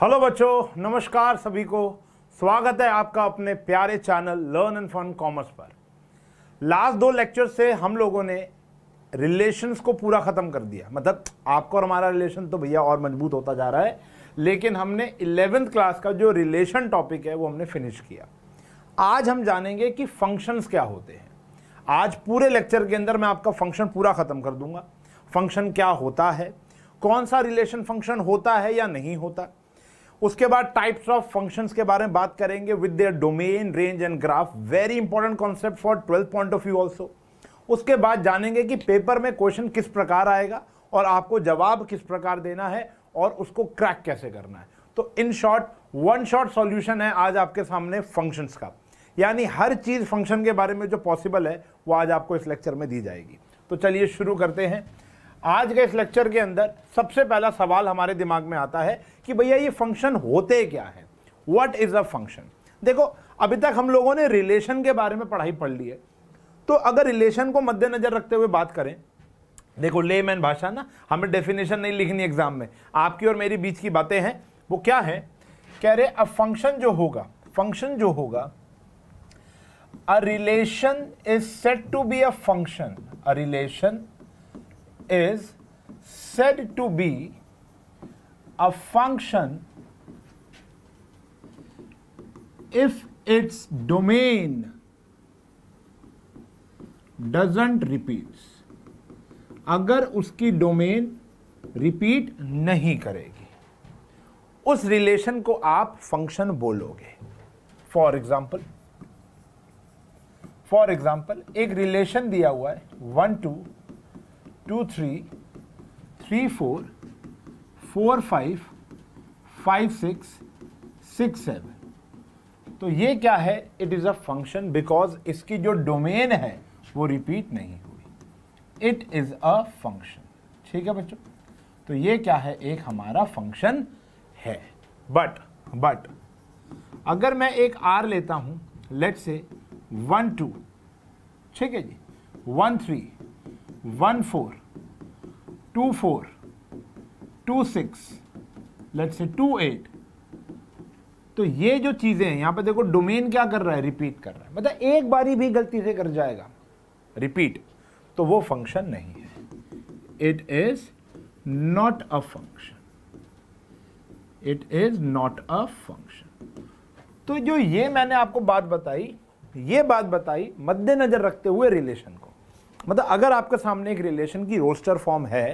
Hello बच्चों नमस्कार सभी को स्वागत है आपका अपने प्यारे channel Learn and Fun commerce पर लास्ट दो लेक्चर से हम लोगों ने रिलेशंस को पूरा ख़त्म कर दिया मतलब आपका और हमारा रिलेशन तो भैया और मजबूत होता जा रहा है लेकिन हमने इलेवेंथ क्लास का जो रिलेशन टॉपिक है वो हमने फिनिश किया आज हम जानेंगे कि फंक्शंस क्या होते हैं आज पूरे लेक्चर के अंदर मैं आपका फंक्शन पूरा ख़त्म कर दूंगा फंक्शन क्या होता है कौन सा रिलेशन फंक्शन होता है या नहीं होता है उसके बाद टाइप्स ऑफ फंक्शंस के बारे में बात करेंगे with their domain range and graph very important concept for twelfth point of view also उसके बाद जानेंगे कि पेपर में क्वेश्चन किस प्रकार आएगा और आपको जवाब किस प्रकार देना है और उसको क्रैक कैसे करना है तो in short one short solution है आज आपके सामने फंक्शंस का यानी हर चीज़ फंक्शन के बारे में जो पॉसिबल है वो आज आपको इस लेक्चर में दी जाएगी तो चलिए शुरू करते हैं आज के इस लेक्चर के अंदर सबसे पहला सवाल हमारे दिमाग में आता है कि भैया ये फंक्शन होते क्या है वट इज़ अ फंक्शन देखो अभी तक हम लोगों ने रिलेशन के बारे में पढ़ाई पढ़ ली है तो अगर रिलेशन को मद्देनजर रखते हुए बात करें देखो मैन भाषा ना हमें डेफिनेशन नहीं लिखनी एग्जाम में आपकी और मेरी बीच की बातें हैं वो क्या है कह रहे अ फंक्शन जो होगा फंक्शन जो होगा a relation is said to be a function a relation is said to be a function if its domain doesn't repeats अगर उसकी डोमेन रिपीट नहीं करेगी उस रिलेशन को आप फंक्शन बोलोगे फॉर एग्जाम्पल फॉर एग्जाम्पल एक रिलेशन दिया हुआ है one two two three three four four five five six six seven तो ये क्या है it is a function because इसकी जो डोमेन है वो रिपीट नहीं हुई इट इज़ अ फंक्शन ठीक है बच्चों तो ये क्या है एक हमारा फंक्शन है बट बट अगर मैं एक आर लेता हूँ लेट से वन टू ठीक है जी one three one four two four two six let's say two eight तो ये जो चीज़ें हैं यहां पे देखो डोमेन क्या कर रहा है रिपीट कर रहा है मतलब एक बारी भी गलती से कर जाएगा रिपीट तो वो फंक्शन नहीं है it is not a function it is not a function तो जो ये मैंने आपको बात बताई ये बात बताई मद्देनजर रखते हुए रिलेशन को मतलब अगर आपके सामने एक रिलेशन की रोस्टर फॉर्म है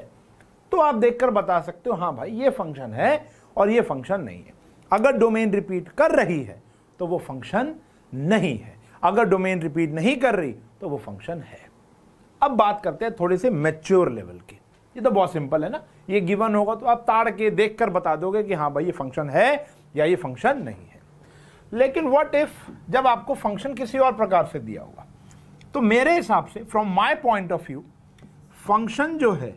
तो आप देखकर बता सकते हो हाँ भाई ये फंक्शन है और ये फंक्शन नहीं है अगर डोमेन रिपीट कर रही है तो वो फंक्शन नहीं है अगर डोमेन रिपीट नहीं कर रही तो वो फंक्शन है अब बात करते हैं थोड़े से मेच्योर लेवल के ये तो बहुत सिंपल है ना ये गिवन होगा तो आप ताड़ के देख कर बता दोगे कि हाँ भाई ये फंक्शन है या ये फंक्शन नहीं है लेकिन वट इफ जब आपको फंक्शन किसी और प्रकार से दिया होगा तो मेरे हिसाब से from my point of view function जो है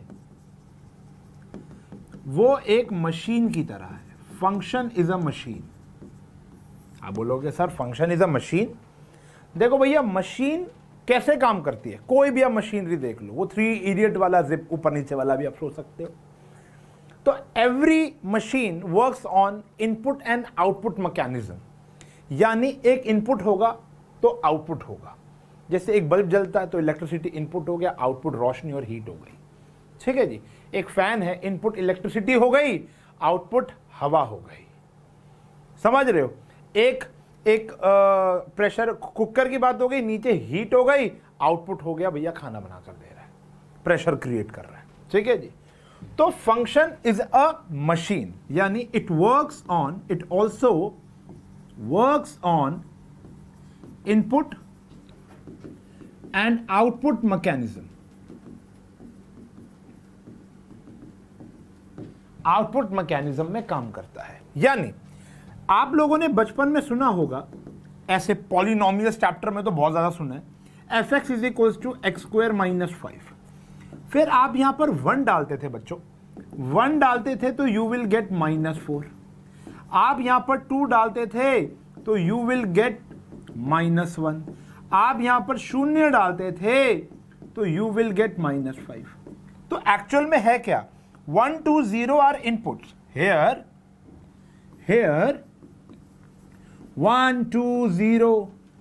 वो एक मशीन की तरह है फंक्शन इज अ मशीन आप बोलोगे sir function is a machine देखो भैया मशीन कैसे काम करती है कोई भी आप मशीनरी देख लो वो थ्री इडियट वाला जिप ऊपर नीचे वाला भी आप सोच सकते हो तो every machine works on input and output mechanism यानी एक इनपुट होगा तो आउटपुट होगा जैसे एक बल्ब जलता है तो इलेक्ट्रिसिटी इनपुट हो गया आउटपुट रोशनी और हीट हो गई ठीक है जी एक फैन है इनपुट इलेक्ट्रिसिटी हो गई आउटपुट हवा हो गई समझ रहे हो एक एक आ, प्रेशर कुकर की बात हो गई नीचे हीट हो गई आउटपुट हो गया भैया खाना बनाकर दे रहा है प्रेशर क्रिएट कर रहा है ठीक है जी तो फंक्शन इज अ मशीन यानी it works on it also works on input and output mechanism. Output mechanism में काम करता है यानी आप लोगों ने बचपन में सुना होगा ऐसे पॉलिनोमियस चैप्टर में तो बहुत ज़्यादा सुना है F x is equals to X square minus five फिर आप यहां पर वन डालते थे बच्चों वन डालते थे तो you will get minus four आप यहां पर टू डालते थे तो you will get minus one आप यहां पर शून्य डालते थे तो you will get minus five तो एक्चुअल में है क्या one two zero are inputs here here one two zero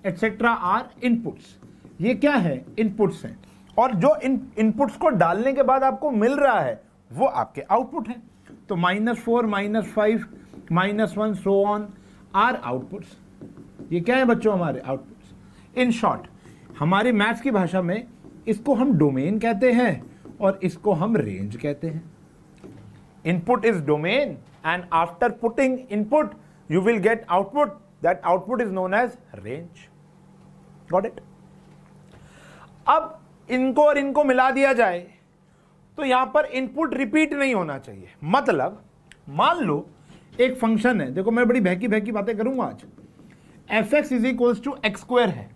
etcetera are inputs ये क्या है इनपुट्स हैं और जो इन इनपुट्स को डालने के बाद आपको मिल रहा है वो आपके आउटपुट हैं तो minus four minus five minus one so on are outputs ये क्या है बच्चों हमारे आउटपुट इन शॉर्ट हमारे मैथ्स की भाषा में इसको हम डोमेन कहते हैं और इसको हम रेंज कहते हैं input is domain and after putting input you will get output that output is known as range got it अब इनको और इनको मिला दिया जाए तो यहां पर इनपुट रिपीट नहीं होना चाहिए मतलब मान लो एक फंक्शन है देखो मैं बड़ी भैकी भैकी बातें करूंगा आज F x is equals to x square है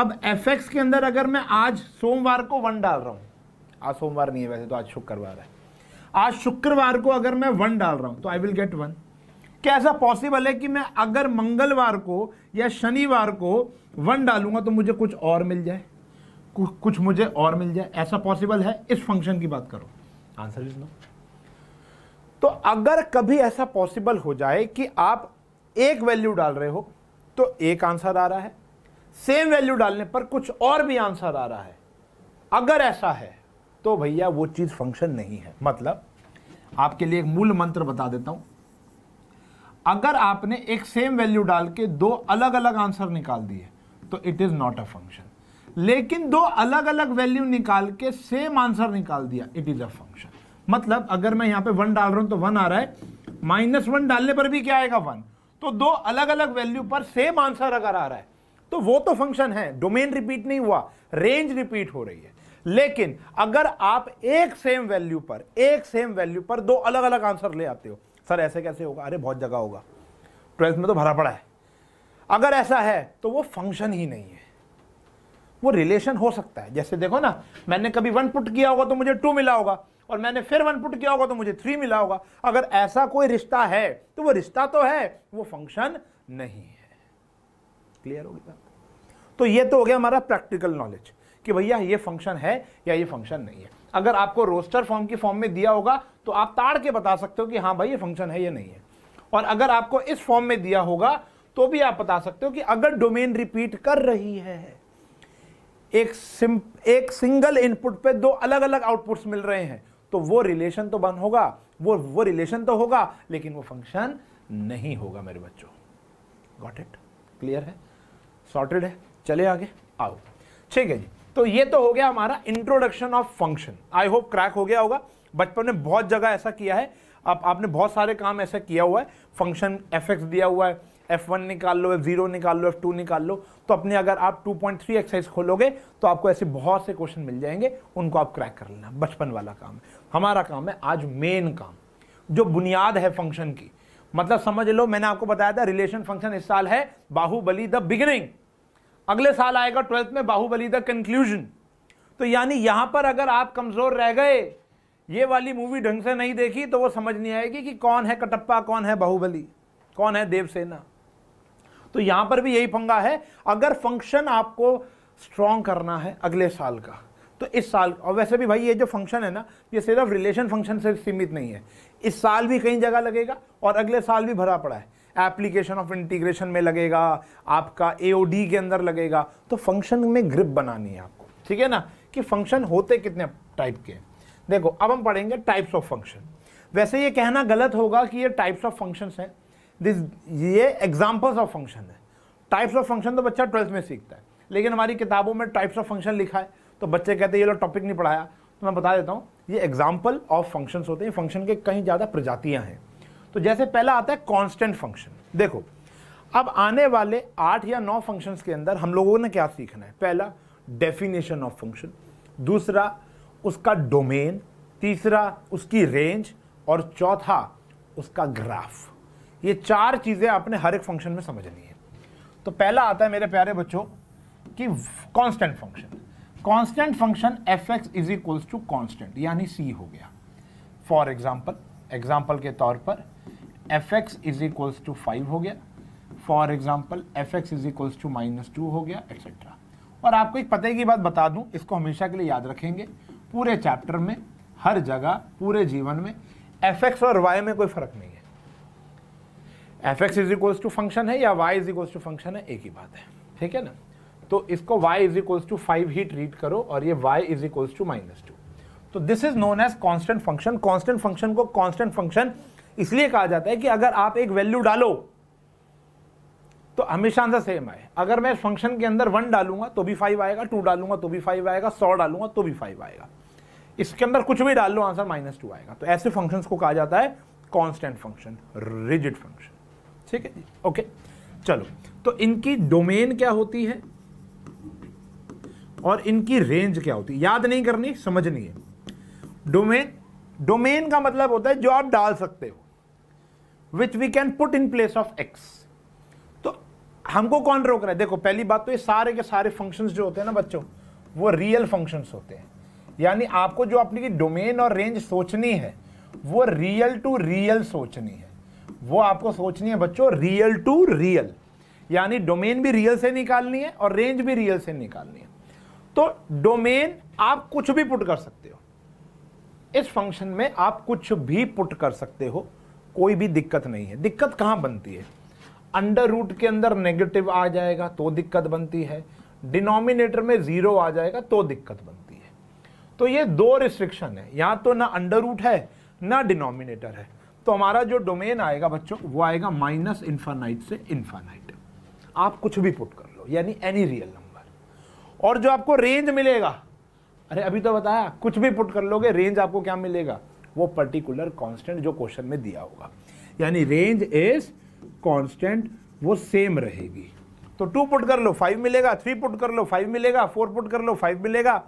अब एफ एक्स के अंदर अगर मैं आज सोमवार को वन डाल रहा हूं आज सोमवार नहीं है वैसे तो आज शुक्रवार है आज शुक्रवार को अगर मैं वन डाल रहा हूं तो आई विल गेट वन क्या ऐसा पॉसिबल है कि मैं अगर मंगलवार को या शनिवार को वन डालूंगा तो मुझे कुछ और मिल जाए कुछ मुझे और मिल जाए ऐसा पॉसिबल है इस फंक्शन की बात करो आंसर इज नो तो अगर कभी ऐसा पॉसिबल हो जाए कि आप एक वैल्यू डाल रहे हो तो एक आंसर आ रहा है सेम वैल्यू डालने पर कुछ और भी आंसर आ रहा है अगर ऐसा है तो भैया वो चीज़ फंक्शन नहीं है मतलब आपके लिए एक मूल मंत्र बता देता हूं अगर आपने एक सेम वैल्यू डाल के दो अलग अलग आंसर निकाल दिए तो it is not a function लेकिन दो अलग अलग वैल्यू निकाल के सेम आंसर निकाल दिया इट इज़ अ फंक्शन मतलब अगर मैं यहां पे वन डाल रहा हूं तो वन आ रहा है माइनस वन डालने पर भी क्या आएगा वन तो दो अलग अलग वैल्यू पर सेम आंसर अगर आ रहा है तो वो तो फंक्शन है डोमेन रिपीट नहीं हुआ रेंज रिपीट हो रही है लेकिन अगर आप एक सेम वैल्यू पर एक सेम वैल्यू पर दो अलग अलग आंसर ले आते हो सर ऐसे कैसे होगा अरे बहुत जगह होगा ट्वेल्थ में तो भरा पड़ा है अगर ऐसा है तो वो फंक्शन ही नहीं है वो रिलेशन हो सकता है जैसे देखो ना मैंने कभी वन पुट किया होगा तो मुझे टू मिला होगा और मैंने फिर वन पुट किया होगा तो मुझे थ्री मिला होगा अगर ऐसा कोई रिश्ता है तो वो रिश्ता तो है वो फंक्शन नहीं है क्लियर होगी बात तो ये तो हो गया हमारा प्रैक्टिकल नॉलेज कि भैया ये फंक्शन है या ये फंक्शन नहीं है अगर आपको रोस्टर फॉर्म की फॉर्म में दिया होगा तो आप ताड़ के बता सकते हो कि हाँ भाई ये फंक्शन है या नहीं है और अगर आपको इस फॉर्म में दिया होगा तो भी आप बता सकते हो कि अगर डोमेन रिपीट कर रही है एक सिम एक सिंगल इनपुट पे दो अलग अलग आउटपुट्स मिल रहे हैं तो वो रिलेशन तो बन होगा वो वो रिलेशन तो होगा लेकिन वो फंक्शन नहीं होगा मेरे बच्चों गॉट इट क्लियर है सॉर्टेड है चले आगे आओ ठीक है जी तो ये तो हो गया हमारा introduction of function I hope crack हो गया होगा बचपन में बहुत जगह ऐसा किया है आप आपने बहुत सारे काम ऐसा किया हुआ है फंक्शन एफ एक्स दिया हुआ है एफ वन निकाल लो एफ जीरो निकाल लो एफ टू निकाल लो तो अपने अगर आप 2.3 पॉइंट एक्सरसाइज खोलोगे तो आपको ऐसे बहुत से क्वेश्चन मिल जाएंगे उनको आप क्रैक कर लेना बचपन वाला काम है हमारा काम है आज मेन काम जो बुनियाद है फंक्शन की मतलब समझ लो मैंने आपको बताया था रिलेशन फंक्शन इस साल है बाहुबली द बिगिनिंग अगले साल आएगा ट्वेल्थ में बाहुबली द कंक्लूजन तो यानी यहां पर अगर आप कमज़ोर रह गए ये वाली मूवी ढंग से नहीं देखी तो वो समझ नहीं आएगी कि कौन है कटप्पा कौन है बाहुबली कौन है देवसेना तो यहां पर भी यही पंगा है अगर फंक्शन आपको स्ट्रॉन्ग करना है अगले साल का तो इस साल और वैसे भी भाई ये जो फंक्शन है ना ये सिर्फ रिलेशन फंक्शन से सीमित नहीं है इस साल भी कई जगह लगेगा और अगले साल भी भरा पड़ा है एप्लीकेशन ऑफ इंटीग्रेशन में लगेगा आपका एओडी के अंदर लगेगा तो फंक्शन में ग्रिप बनानी है आपको ठीक है ना कि फंक्शन होते कितने टाइप के देखो अब हम पढ़ेंगे टाइप्स ऑफ फंक्शन वैसे ये कहना गलत होगा कि ये टाइप्स ऑफ फंक्शंस हैं दिस ये एग्जांपल्स ऑफ फंक्शन है टाइप्स ऑफ फंक्शन तो बच्चा ट्वेल्थ में सीखता है लेकिन हमारी किताबों में टाइप्स ऑफ फंक्शन लिखा है तो बच्चे कहते हैं ये लोग टॉपिक नहीं पढ़ाया तो मैं बता देता हूँ ये एग्जाम्पल ऑफ फंक्शंस होते हैं फंक्शन के कई ज़्यादा प्रजातियाँ हैं तो जैसे पहला आता है कांस्टेंट फंक्शन देखो अब आने वाले आठ या नौ फंक्शंस के अंदर हम लोगों ने क्या सीखना है पहला डेफिनेशन ऑफ फंक्शन दूसरा उसका डोमेन तीसरा उसकी रेंज और चौथा उसका ग्राफ ये चार चीज़ें आपने हर एक फंक्शन में समझनी है तो पहला आता है मेरे प्यारे बच्चों कि constant function constant function F x is equals to constant यानी सी हो गया फॉर एग्जांपल एग्जांपल के तौर पर F x is equals to five हो गया for example F x is equals to minus two हो गया एक्सेट्रा और आपको एक पते की बात बता दूं इसको हमेशा के लिए याद रखेंगे पूरे चैप्टर में हर जगह पूरे जीवन में एफ एक्स और वाई में कोई फर्क नहीं है F x is equals to function है या Y is equals to function है एक ही बात है ठीक है ना तो इसको Y is equals to five ही ट्रीट करो और ये Y is equals to minus two तो this is known as constant function constant function को कॉन्स्टेंट फंक्शन इसलिए कहा जाता है कि अगर आप एक वैल्यू डालो तो हमेशा आंसर सेम आए अगर मैं फंक्शन के अंदर वन डालूंगा तो भी फाइव आएगा टू डालूंगा तो भी फाइव आएगा सौ डालूंगा तो भी फाइव आएगा इसके अंदर कुछ भी डाल लो आंसर माइनस टू आएगा तो ऐसे फंक्शंस को कहा जाता है कांस्टेंट फंक्शन रिजिड फंक्शन ठीक है जी ओके चलो तो इनकी डोमेन क्या होती है और इनकी रेंज क्या होती है याद नहीं करनी समझनी है डोमेन डोमेन का मतलब होता है जो आप डाल सकते हो which we can put in place of X तो हमको कौन रोक रहा है देखो पहली बात तो ये सारे के सारे फंक्शन जो होते हैं ना बच्चों वो रियल फंक्शन होते हैं यानी आपको जो अपनी डोमेन और रेंज सोचनी है वो रियल टू रियल सोचनी है वो आपको सोचनी है बच्चों रियल टू रियल यानी डोमेन भी रियल से निकालनी है और रेंज भी रियल से निकालनी है तो डोमेन आप कुछ भी पुट कर सकते हो इस फंक्शन में आप कुछ भी पुट कर सकते हो कोई भी दिक्कत नहीं है दिक्कत कहां बनती है अंडर रूट के अंदर नेगेटिव आ जाएगा तो दिक्कत बनती है डिनोमिनेटर में जीरो आ जाएगा तो दिक्कत बनती है तो ये दो रिस्ट्रिक्शन है या तो ना अंडर रूट है ना डिनोमिनेटर है तो हमारा जो डोमेन आएगा बच्चों वो आएगा माइनस इंफानाइट से इन्फानाइट आप कुछ भी पुट कर लो यानी एनी रियल नंबर और जो आपको रेंज मिलेगा अरे अभी तो बताया कुछ भी पुट कर लोगे रेंज आपको क्या मिलेगा वो पर्टिकुलर कांस्टेंट जो क्वेश्चन में दिया होगा यानी रेंज इज कांस्टेंट वो सेम रहेगी तो टू पुट कर लो फाइव मिलेगा थ्री पुट कर लो फाइव मिलेगा फोर पुट कर लो फाइव मिलेगा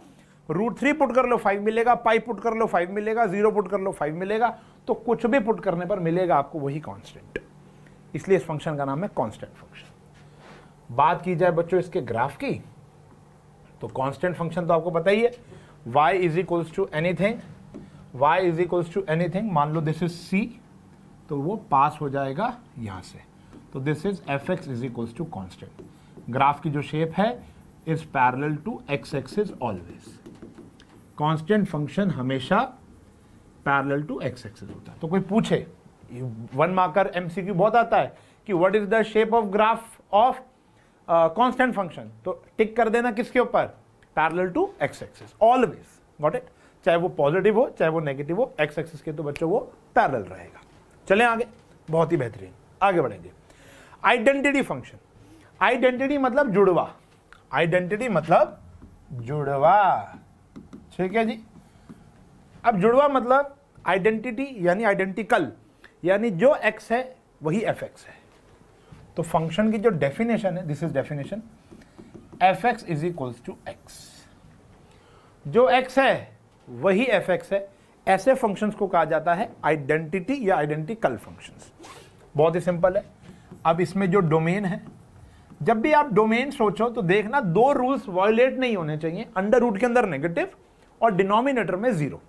रूट थ्री पुट कर लो फाइव मिलेगा पाइव पुट कर लो फाइव मिलेगा जीरो पुट कर लो फाइव मिलेगा तो कुछ भी पुट करने पर मिलेगा आपको वही कांस्टेंट इसलिए इस फंक्शन का नाम है कांस्टेंट फंक्शन बात की जाए बच्चों इसके ग्राफ की तो कांस्टेंट फंक्शन तो आपको पता ही है Y is equals to anything y is equals to anything मान लो दिस इज c तो वो पास हो जाएगा यहाँ से तो this is F x is equals to constant graph की जो शेप है is parallel to X axis always constant function हमेशा पैरल टू एक्स एक्सिस होता है तो कोई पूछे वन मार्कर एमसीक्यू बहुत आता है कि what is the shape of graph of constant function तो टिक कर देना किसके ऊपर parallel to X axis always what it चाहे वो पॉजिटिव हो चाहे वो नेगेटिव हो एक्स एक्सिस के तो बच्चों वो पैरल रहेगा चले आगे बहुत ही बेहतरीन आगे बढ़ेंगे आइडेंटिटी फंक्शन आइडेंटिटी मतलब जुड़वा आइडेंटिटी मतलब जुड़वा ठीक है जी अब जुड़वा मतलब आइडेंटिटी यानी आइडेंटिकल यानी जो एक्स है वही एफ एक्स है तो फंक्शन की जो डेफिनेशन है this is definition F x is equals to X जो एक्स है वही एफ एक्स है ऐसे फंक्शंस को कहा जाता है आइडेंटिटी या आइडेंटिकल फंक्शंस बहुत ही सिंपल है अब इसमें जो डोमेन है जब भी आप डोमेन सोचो तो देखना दो रूल्स वायोलेट नहीं होने चाहिए अंडर रूट के अंदर नेगेटिव और डिनोमिनेटर में जीरो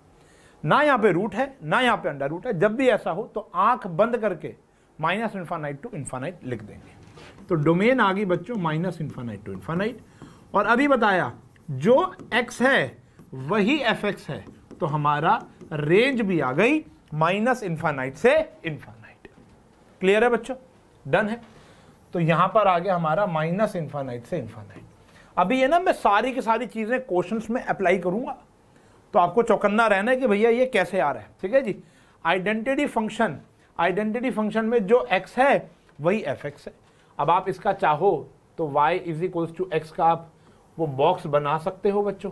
ना यहां पे रूट है ना यहां पे अंडर रूट है जब भी ऐसा हो तो आंख बंद करके माइनस इंफानाइट टू इंफानाइट लिख देंगे तो डोमेन आ गई बच्चों माइनस इंफानाइट टू इंफानाइट और अभी बताया जो एक्स है वही एफ एक्स है तो हमारा रेंज भी आ गई माइनस इंफानाइट से इंफानाइट क्लियर है बच्चों डन है तो यहां पर आ गया हमारा माइनस इंफानाइट से इंफानाइट अभी ये ना मैं सारी की सारी चीजें क्वेश्चन में अप्लाई करूंगा तो आपको चौकन्ना रहना है कि भैया ये कैसे आ रहा है ठीक है जी आइडेंटिटी फंक्शन आइडेंटिटी फंक्शन में जो एक्स है वही एफ एक्स है अब आप इसका चाहो तो Y is equals to X का आप वो बॉक्स बना सकते हो बच्चों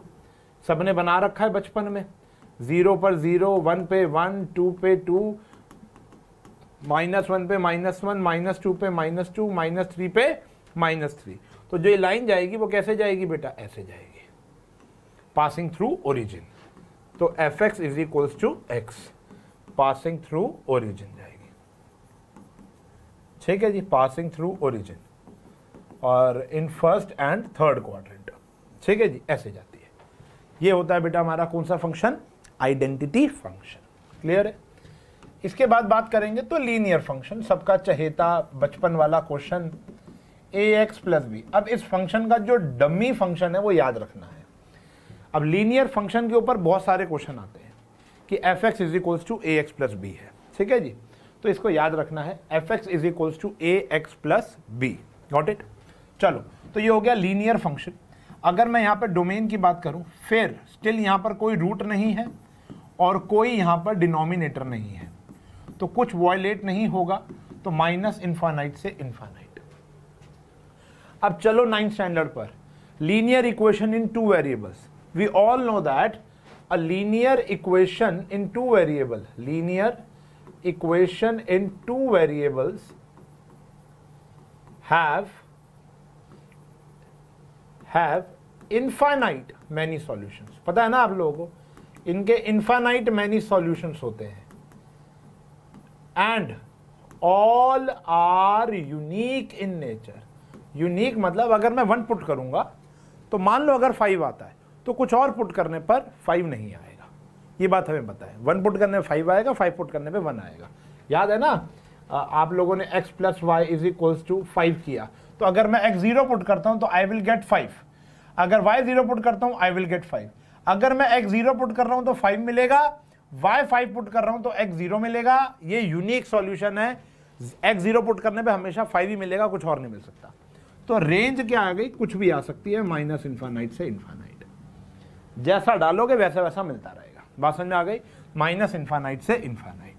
सबने बना रखा है बचपन में ज़ीरो पर ज़ीरो वन पे वन टू पे टू माइनस वन पे माइनस वन माइनस टू पे माइनस टू माइनस थ्री पे माइनस थ्री तो जो ये लाइन जाएगी वो कैसे जाएगी बेटा ऐसे जाएगी पासिंग थ्रू ओरिजिन तो F x is equals to X passing through origin जाएगी ठीक है जी पासिंग थ्रू ओरिजिन और in first and third quadrant ठीक है जी ऐसे जाते ये होता है बेटा हमारा कौन सा फंक्शन आइडेंटिटी फंक्शन क्लियर है इसके बाद बात करेंगे तो लीनियर फंक्शन सबका चहेता बचपन वाला question A X plus B अब इस फंक्शन का जो डमी फंक्शन है वो याद रखना है अब लीनियर फंक्शन के ऊपर बहुत सारे क्वेश्चन आते हैं कि F x is equals to A X plus B है ठीक है जी तो इसको याद रखना है F x is equals to A X plus B note it चलो तो ये हो गया लीनियर फंक्शन अगर मैं यहाँ पर डोमेन की बात करूँ फिर स्टिल यहाँ पर कोई रूट नहीं है और कोई यहाँ पर डिनोमिनेटर नहीं है तो कुछ वॉयलेट नहीं होगा तो माइनस इंफानाइट से इन्फानाइट अब चलो नाइन्थ स्टैंडर्ड पर linear equation in two variables we all know that a linear equation in two variable linear equation in two variables have have infinite many solutions पता है ना आप लोगों को इनके इनफाइनाइट मैनी सॉल्यूशंस होते हैं and all are unique in nature unique मतलब अगर मैं वन पुट करूंगा तो मान लो अगर फाइव आता है तो कुछ और पुट करने पर फाइव नहीं आएगा ये बात हमें पता है वन पुट करने में फाइव आएगा फाइव पुट करने पे वन आएगा याद है ना आप लोगों ने x plus y is equals to five किया तो अगर मैं एक्स जीरो पुट करता हूं तो आई विल गेट फाइव अगर वाई जीरो पुट करता हूं आई विल गेट फाइव अगर मैं एक्स जीरो पुट कर रहा हूं तो फाइव मिलेगा वाई फाइव पुट कर रहा हूं तो एक्स जीरो मिलेगा ये यूनिक सॉल्यूशन है एक्स जीरो पुट करने पे हमेशा फाइव ही मिलेगा कुछ और नहीं मिल सकता तो रेंज क्या आ गई कुछ भी आ सकती है माइनस इन्फानाइट से इन्फानाइट जैसा डालोगे वैसा वैसा मिलता रहेगा बात समझ में आ गई माइनस इन्फानाइट से इन्फानाइट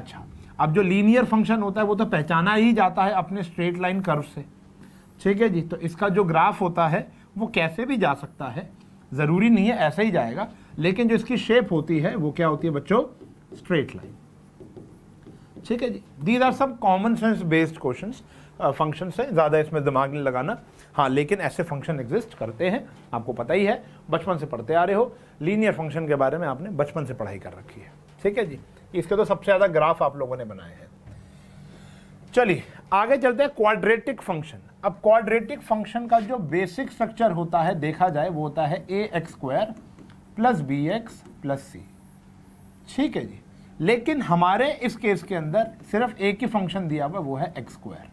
अच्छा अब जो लीनियर फंक्शन होता है वो तो पहचाना ही जाता है अपने स्ट्रेट लाइन कर्व से ठीक है जी तो इसका जो ग्राफ होता है वो कैसे भी जा सकता है ज़रूरी नहीं है ऐसा ही जाएगा लेकिन जो इसकी शेप होती है वो क्या होती है बच्चों स्ट्रेट लाइन ठीक है जी दीज आर सब common sense based question function से ज़्यादा इसमें दिमाग नहीं लगाना हाँ लेकिन ऐसे फंक्शन एग्जिस्ट करते हैं आपको पता ही है बचपन से पढ़ते आ रहे हो लीनियर फंक्शन के बारे में आपने बचपन से पढ़ाई कर रखी है ठीक है जी इसके तो सबसे ज़्यादा ग्राफ आप लोगों ने बनाए हैं चलिए आगे चलते हैं क्वाड्रेटिक फंक्शन अब क्वाड्रेटिक फंक्शन का जो बेसिक स्ट्रक्चर होता है देखा जाए वो होता है a x square plus b x plus c ठीक है जी लेकिन हमारे इस केस के अंदर सिर्फ एक ही फंक्शन दिया हुआ वो है एक्स स्क्वायर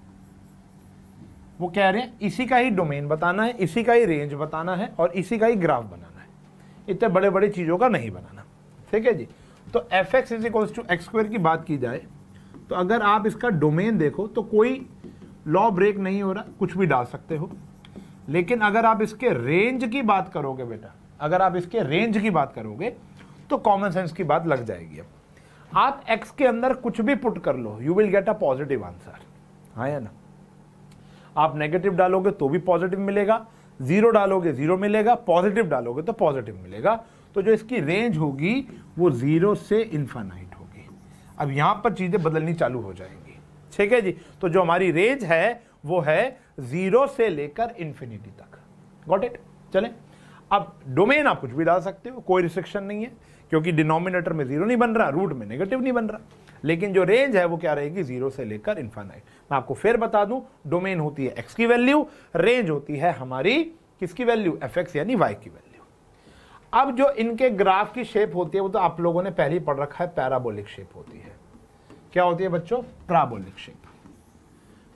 वो कह रहे हैं इसी का ही डोमेन बताना है इसी का ही रेंज बताना है और इसी का ही ग्राफ बनाना है इतने बड़े बड़े चीज़ों का नहीं बनाना ठीक है जी तो F x is equals to x square की बात की जाए तो अगर आप इसका डोमेन देखो तो कोई लॉ ब्रेक नहीं हो रहा कुछ भी डाल सकते हो लेकिन अगर आप इसके रेंज की बात करोगे बेटा अगर आप इसके रेंज की बात करोगे तो कॉमन सेंस की बात लग जाएगी अब आप एक्स के अंदर कुछ भी पुट कर लो you will get a positive answer हाँ या ना आप नेगेटिव डालोगे तो भी पॉजिटिव मिलेगा जीरो डालोगे जीरो मिलेगा पॉजिटिव डालोगे तो पॉजिटिव मिलेगा तो जो इसकी रेंज होगी वो जीरो से इन्फानाइट अब यहां पर चीज़ें बदलनी चालू हो जाएंगी ठीक है जी तो जो हमारी रेंज है वो है ज़ीरो से लेकर इन्फिनिटी तक गॉट इट चले अब डोमेन आप कुछ भी डाल सकते हो कोई रिस्ट्रिक्शन नहीं है क्योंकि डिनोमिनेटर में जीरो नहीं बन रहा रूट में नेगेटिव नहीं बन रहा लेकिन जो रेंज है वो क्या रहेगी जीरो से लेकर इन्फानाइट मैं आपको फिर बता दूं डोमेन होती है एक्स की वैल्यू रेंज होती है हमारी किसकी वैल्यू एफ एक्स यानी वाई की वैल्यू अब जो इनके ग्राफ की शेप होती है वो तो आप लोगों ने पहले ही पढ़ रखा है पैराबोलिक शेप होती है क्या होती है बच्चों प्राबोलिक शेप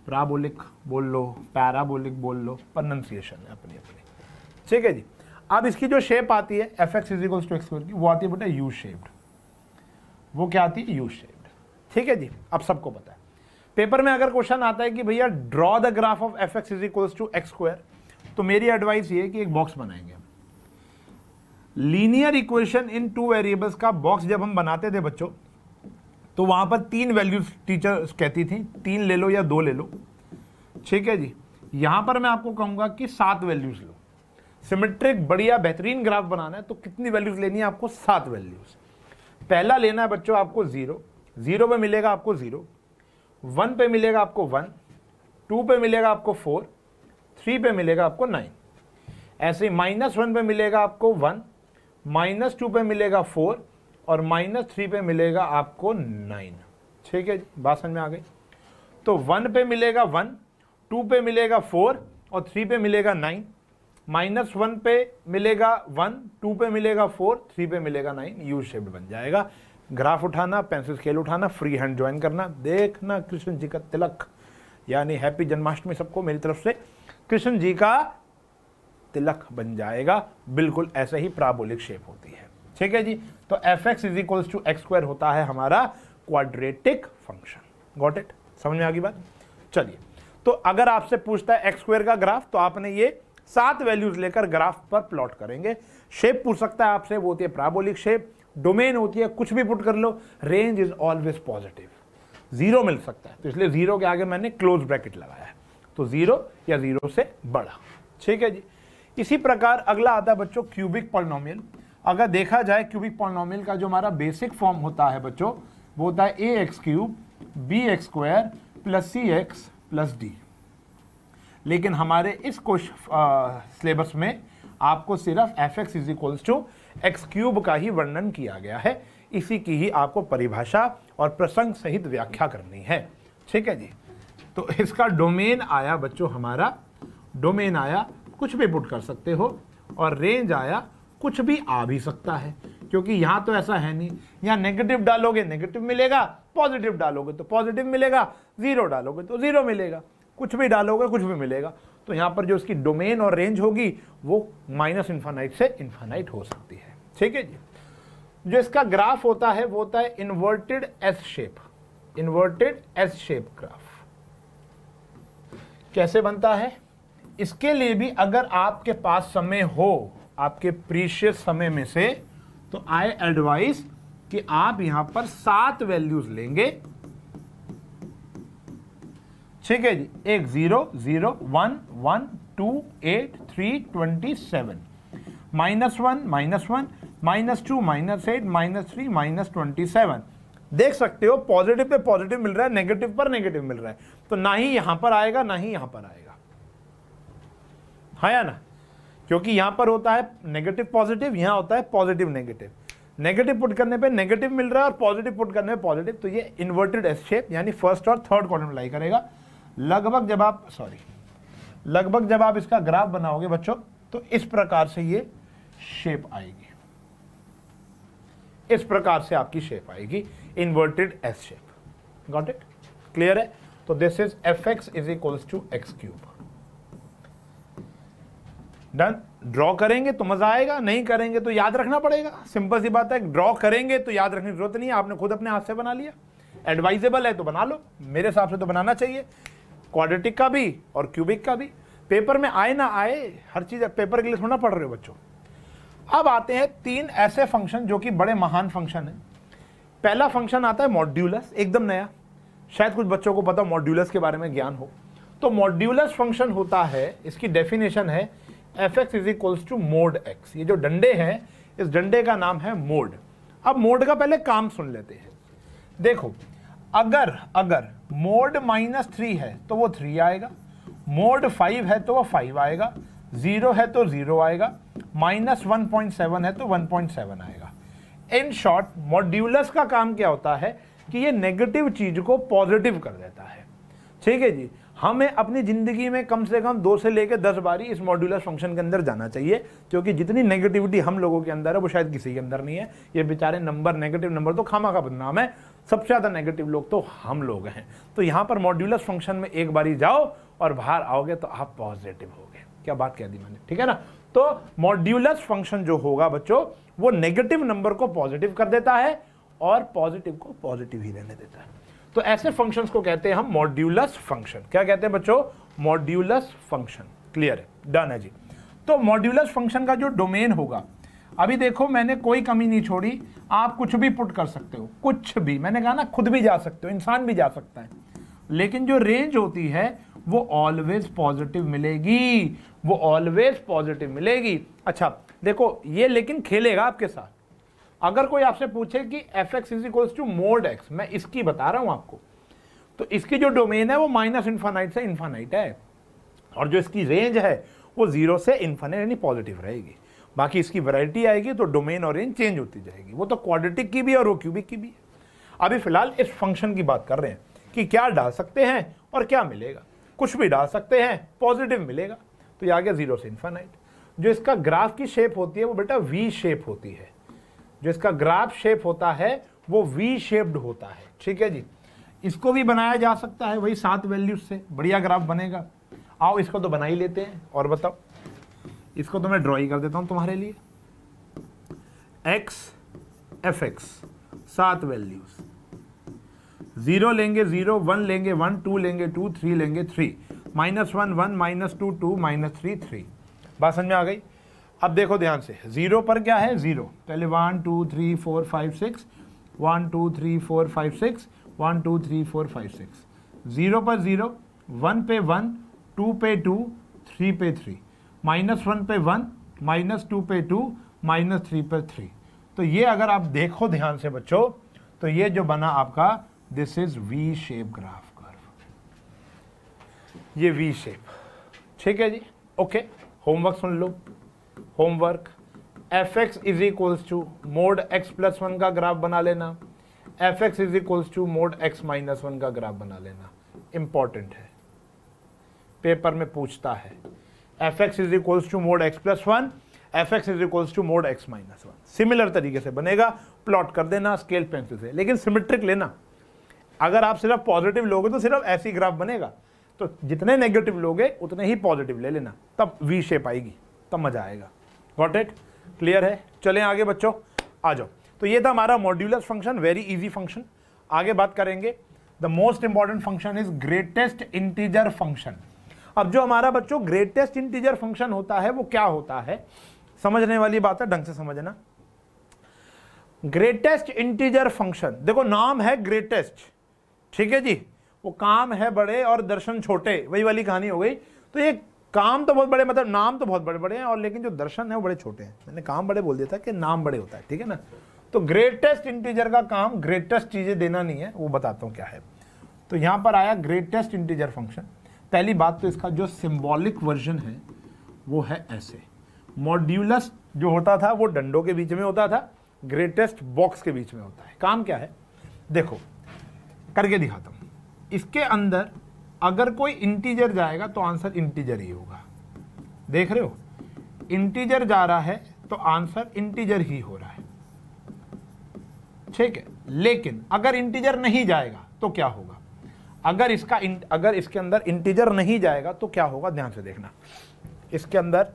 प्राबोलिक बोल लो पैराबोलिक बोल लो प्रनंसिएशन है अपनी अपनी ठीक है जी अब इसकी जो शेप आती है F x is equals to x की वो आती है बेटा यू शेप्ड वो क्या आती है यू शेप्ड ठीक है जी अब सबको पता है पेपर में अगर क्वेश्चन आता है कि भैया draw the graph of f x is equals to x square तो मेरी एडवाइस ये है कि एक बॉक्स बनाएंगे हम linear equation in two variables का बॉक्स जब हम बनाते थे बच्चों तो वहाँ पर तीन वैल्यूज टीचर कहती थी तीन ले लो या दो ले लो ठीक है जी यहाँ पर मैं आपको कहूँगा कि सात वैल्यूज लो सिमेट्रिक बढ़िया बेहतरीन ग्राफ बनाना है तो कितनी वैल्यूज लेनी है आपको सात वैल्यूज पहला लेना है बच्चों आपको ज़ीरो ज़ीरो पे मिलेगा आपको ज़ीरो वन पे मिलेगा आपको वन टू पे मिलेगा आपको फोर थ्री पे मिलेगा आपको नाइन ऐसे ही माइनस वन पे मिलेगा आपको वन माइनस टू पे मिलेगा फोर और माइनस थ्री पे मिलेगा आपको नाइन ठीक है बात समझ में आ गई तो वन पे मिलेगा वन टू पे मिलेगा फोर और थ्री पे मिलेगा नाइन माइनस वन पे मिलेगा वन टू पे मिलेगा फोर थ्री पे मिलेगा नाइन यू शेप्ड बन जाएगा ग्राफ उठाना पेंसिल स्केल उठाना फ्री हैंड ज्वाइन करना देखना कृष्ण जी का तिलक यानी हैप्पी जन्माष्टमी सबको मेरी तरफ से कृष्ण जी का तिलक बन जाएगा बिल्कुल ऐसे ही प्राबोलिक शेप होती है ठीक है जी तो F x is equals to x square होता है हमारा क्वाड्रेटिक फंक्शन गॉट इट समझ में आ गई बात चलिए तो अगर आपसे पूछता है एक्स स्क्वायर का ग्राफ तो आपने ये सात वैल्यूज लेकर ग्राफ पर प्लॉट करेंगे शेप पूछ सकता है आपसे वो होती है प्राबोलिक शेप डोमेन होती है कुछ भी पुट कर लो range is always positive zero मिल सकता है तो इसलिए जीरो के आगे मैंने क्लोज ब्रैकेट लगाया है तो जीरो या जीरो से बड़ा ठीक है जी इसी प्रकार अगला आता है बच्चों क्यूबिक पॉलिनोमियल अगर देखा जाए क्यूबिक पॉलिनोमियल का जो हमारा बेसिक फॉर्म होता है बच्चों वो होता है a x cube b x square plus c x plus d लेकिन हमारे इस क्वेश्चन सिलेबस में आपको सिर्फ f x is equals to x cube का ही वर्णन किया गया है इसी की ही आपको परिभाषा और प्रसंग सहित व्याख्या करनी है ठीक है जी तो इसका डोमेन आया बच्चों हमारा डोमेन आया कुछ भी पुट कर सकते हो और रेंज आया कुछ भी आ भी सकता है क्योंकि यहां तो ऐसा है नहीं यहां नेगेटिव डालोगे नेगेटिव मिलेगा पॉजिटिव डालोगे तो पॉजिटिव मिलेगा ज़ीरो डालोगे तो ज़ीरो मिलेगा कुछ भी डालोगे कुछ भी मिलेगा तो यहां पर जो उसकी डोमेन और रेंज होगी वो माइनस इन्फानाइट से इन्फानाइट हो सकती है ठीक है जी जो इसका ग्राफ होता है वो होता है inverted S shape inverted S shape graph कैसे बनता है इसके लिए भी अगर आपके पास समय हो आपके प्रीशियस समय में से तो आई एडवाइस कि आप यहां पर सात वैल्यूज लेंगे ठीक है जी एक zero zero one one two eight three twenty seven minus one minus one minus two minus eight minus three minus twenty seven देख सकते हो पॉजिटिव पे पॉजिटिव मिल रहा है नेगेटिव पर नेगेटिव मिल रहा है तो ना ही यहां पर आएगा ना ही यहां पर आएगा है या ना क्योंकि यहां पर होता है नेगेटिव पॉजिटिव यहां होता है पॉजिटिव नेगेटिव नेगेटिव पुट करने पे नेगेटिव मिल रहा है और पॉजिटिव पुट करने पे पॉजिटिव तो ये इन्वर्टेड एस शेप यानी फर्स्ट और थर्ड क्वार्टर में लाई करेगा लगभग जब आप सॉरी लगभग जब आप इसका ग्राफ बनाओगे बच्चों तो इस प्रकार से ये शेप आएगी इस प्रकार से आपकी शेप आएगी inverted S shape got it clear है तो this is F x is equals to x cube done draw करेंगे तो मज़ा आएगा नहीं करेंगे तो याद रखना पड़ेगा सिंपल सी बात है ड्रॉ करेंगे तो याद रखने की जरूरत नहीं है आपने खुद अपने हाथ से बना लिया एडवाइजेबल है तो बना लो मेरे हिसाब से तो बनाना चाहिए क्वाड्रेटिक का भी और क्यूबिक का भी पेपर में आए ना आए हर चीज़ पेपर के लिए थोड़ा पढ़ रहे हो बच्चों अब आते हैं तीन ऐसे फंक्शन जो कि बड़े महान फंक्शन है पहला फंक्शन आता है मॉड्यूलस एकदम नया शायद कुछ बच्चों को पता मॉड्यूलस के बारे में ज्ञान हो तो मॉड्यूलस फंक्शन होता है इसकी डेफिनेशन है F x is equals to mod x ये जो डंडे हैं इस डंडे का नाम है मोड अब मोड का पहले काम सुन लेते हैं देखो अगर अगर मोड माइनस थ्री है तो वो थ्री आएगा मोड फाइव है तो वो फाइव आएगा ज़ीरो है तो ज़ीरो आएगा माइनस वन पॉइंट सेवन है तो वन पॉइंट सेवन आएगा इन शॉर्ट मॉड्यूलस का काम क्या होता है कि ये नेगेटिव चीज़ को पॉजिटिव कर देता है ठीक है जी हमें अपनी ज़िंदगी में कम से कम दो से लेकर दस बारी इस मॉड्यूलर फंक्शन के अंदर जाना चाहिए क्योंकि जितनी नेगेटिविटी हम लोगों के अंदर है वो शायद किसी के अंदर नहीं है ये बेचारे नंबर नेगेटिव नंबर तो खामा का बदनाम है सबसे ज़्यादा नेगेटिव लोग तो हम लोग हैं तो यहाँ पर मॉड्यूलर फंक्शन में एक बारी जाओ और बाहर आओगे तो आप पॉजिटिव हो क्या बात कह दी मैंने ठीक है ना तो मॉड्यूलस फंक्शन जो होगा बच्चों वो नेगेटिव नंबर को पॉजिटिव कर देता है और पॉजिटिव को पॉजिटिव ही रहने देता है तो ऐसे फंक्शन को कहते हैं हम मॉड्यूलस फंक्शन क्या कहते हैं बच्चों मॉड्यूलस फंक्शन क्लियर है डन है जी तो मॉड्यूलस फंक्शन का जो डोमेन होगा अभी देखो मैंने कोई कमी नहीं छोड़ी आप कुछ भी पुट कर सकते हो कुछ भी मैंने कहा ना खुद भी जा सकते हो इंसान भी जा सकता है लेकिन जो रेंज होती है वो ऑलवेज पॉजिटिव मिलेगी वो ऑलवेज पॉजिटिव मिलेगी अच्छा देखो ये लेकिन खेलेगा आपके साथ अगर कोई आपसे पूछे कि F x is equals to mod x मैं इसकी बता रहा हूं आपको तो इसकी जो डोमेन है वो माइनस इन्फानाइट से इन्फानाइट है और जो इसकी रेंज है वो जीरो से इन्फानाइट यानी पॉजिटिव रहेगी बाकी इसकी वैरायटी आएगी तो डोमेन और रेंज चेंज होती जाएगी वो तो क्वाड्रेटिक की भी और वो क्यूबिक की भी है अभी फिलहाल इस फंक्शन की बात कर रहे हैं कि क्या डाल सकते हैं और क्या मिलेगा कुछ भी डाल सकते हैं पॉजिटिव मिलेगा तो ये आ गया जीरो से इन्फानाइट जो इसका ग्राफ की शेप होती है वो बेटा वी शेप होती है जिसका ग्राफ शेप होता है वो वी शेप्ड होता है ठीक है जी इसको भी बनाया जा सकता है वही सात वैल्यूज से बढ़िया ग्राफ बनेगा आओ इसको तो बना ही लेते हैं और बताओ इसको तो मैं ड्रॉ ही कर देता हूं तुम्हारे लिए एक्स एफ एक्स सात वैल्यूज जीरो लेंगे जीरो वन लेंगे वन टू लेंगे टू थ्री लेंगे three minus one one minus two two minus three three बात समझ में आ गई अब देखो ध्यान से ज़ीरो पर क्या है ज़ीरो पहले one two three four five six one two three four five six one two three four five six zero पर ज़ीरो वन पे वन टू पे टू थ्री पे थ्री माइनस वन पे वन माइनस टू पे two minus three पे three तो ये अगर आप देखो ध्यान से बच्चों तो ये जो बना आपका this is V shape graph curve ये वी शेप ठीक है जी ओके होमवर्क सुन लो homework f x is equals to mod x plus one का ग्राफ बना लेना f x is equals to mod x minus one का ग्राफ बना लेना इंपॉर्टेंट है पेपर में पूछता है F x is equals to mod x plus one f x is equals to mod x minus one similar तरीके से बनेगा प्लॉट कर देना स्केल पेंसिल से लेकिन सिमेट्रिक लेना अगर आप सिर्फ पॉजिटिव लोगे तो सिर्फ ऐसी ग्राफ बनेगा तो जितने नेगेटिव लोगे उतने ही पॉजिटिव ले लेना तब वी शेप आएगी तब मजा आएगा वॉट इट क्लियर है चलें आगे बच्चों आ जाओ तो ये था हमारा modular function very easy function आगे बात करेंगे the most important function is greatest integer function अब जो हमारा बच्चों ग्रेटेस्ट इंटीजर फंक्शन होता है वो क्या होता है समझने वाली बात है ढंग से समझना ग्रेटेस्ट इंटीजर फंक्शन देखो नाम है ग्रेटेस्ट ठीक है जी वो काम है बड़े और दर्शन छोटे वही वाली कहानी हो गई तो ये काम तो बहुत बड़े मतलब नाम तो बहुत बड़े बड़े हैं और लेकिन जो दर्शन है वो बड़े छोटे हैं मैंने काम बड़े बोल दिया था कि नाम बड़े होता है ठीक है ना तो ग्रेटेस्ट इंटीजर का काम ग्रेटेस्ट चीज़ें देना नहीं है वो बताता हूँ क्या है तो यहाँ पर आया ग्रेटेस्ट इंटीजर फंक्शन पहली बात तो इसका जो सिम्बॉलिक वर्जन है वो है ऐसे मॉड्यूलस जो होता था वो डंडों के बीच में होता था ग्रेटेस्ट बॉक्स के बीच में होता है काम क्या है देखो करके दिखाता हूँ इसके अंदर अगर कोई इंटीजर जाएगा तो आंसर इंटीजर ही होगा देख रहे हो इंटीजर जा रहा है तो आंसर इंटीजर ही हो रहा है ठीक है लेकिन अगर इंटीजर नहीं जाएगा तो क्या होगा अगर इसका अगर इसके अंदर इंटीजर नहीं जाएगा तो क्या होगा ध्यान से देखना इसके अंदर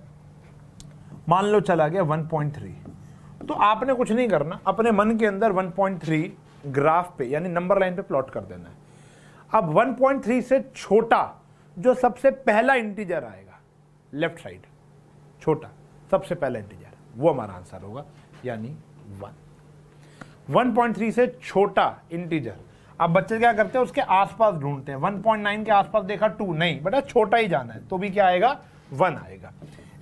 मान लो चला गया 1.3 तो आपने कुछ नहीं करना अपने मन के अंदर 1.3 ग्राफ पे यानी नंबर लाइन पे प्लॉट कर देना है अब 1.3 से छोटा जो सबसे पहला इंटीजर आएगा लेफ्ट साइड छोटा सबसे पहला इंटीजर वो हमारा आंसर होगा यानी वन 1.3 से छोटा इंटीजर अब बच्चे क्या करते हैं उसके आसपास ढूंढते हैं 1.9 के आसपास देखा टू नहीं बेटा छोटा ही जाना है तो भी क्या आएगा वन आएगा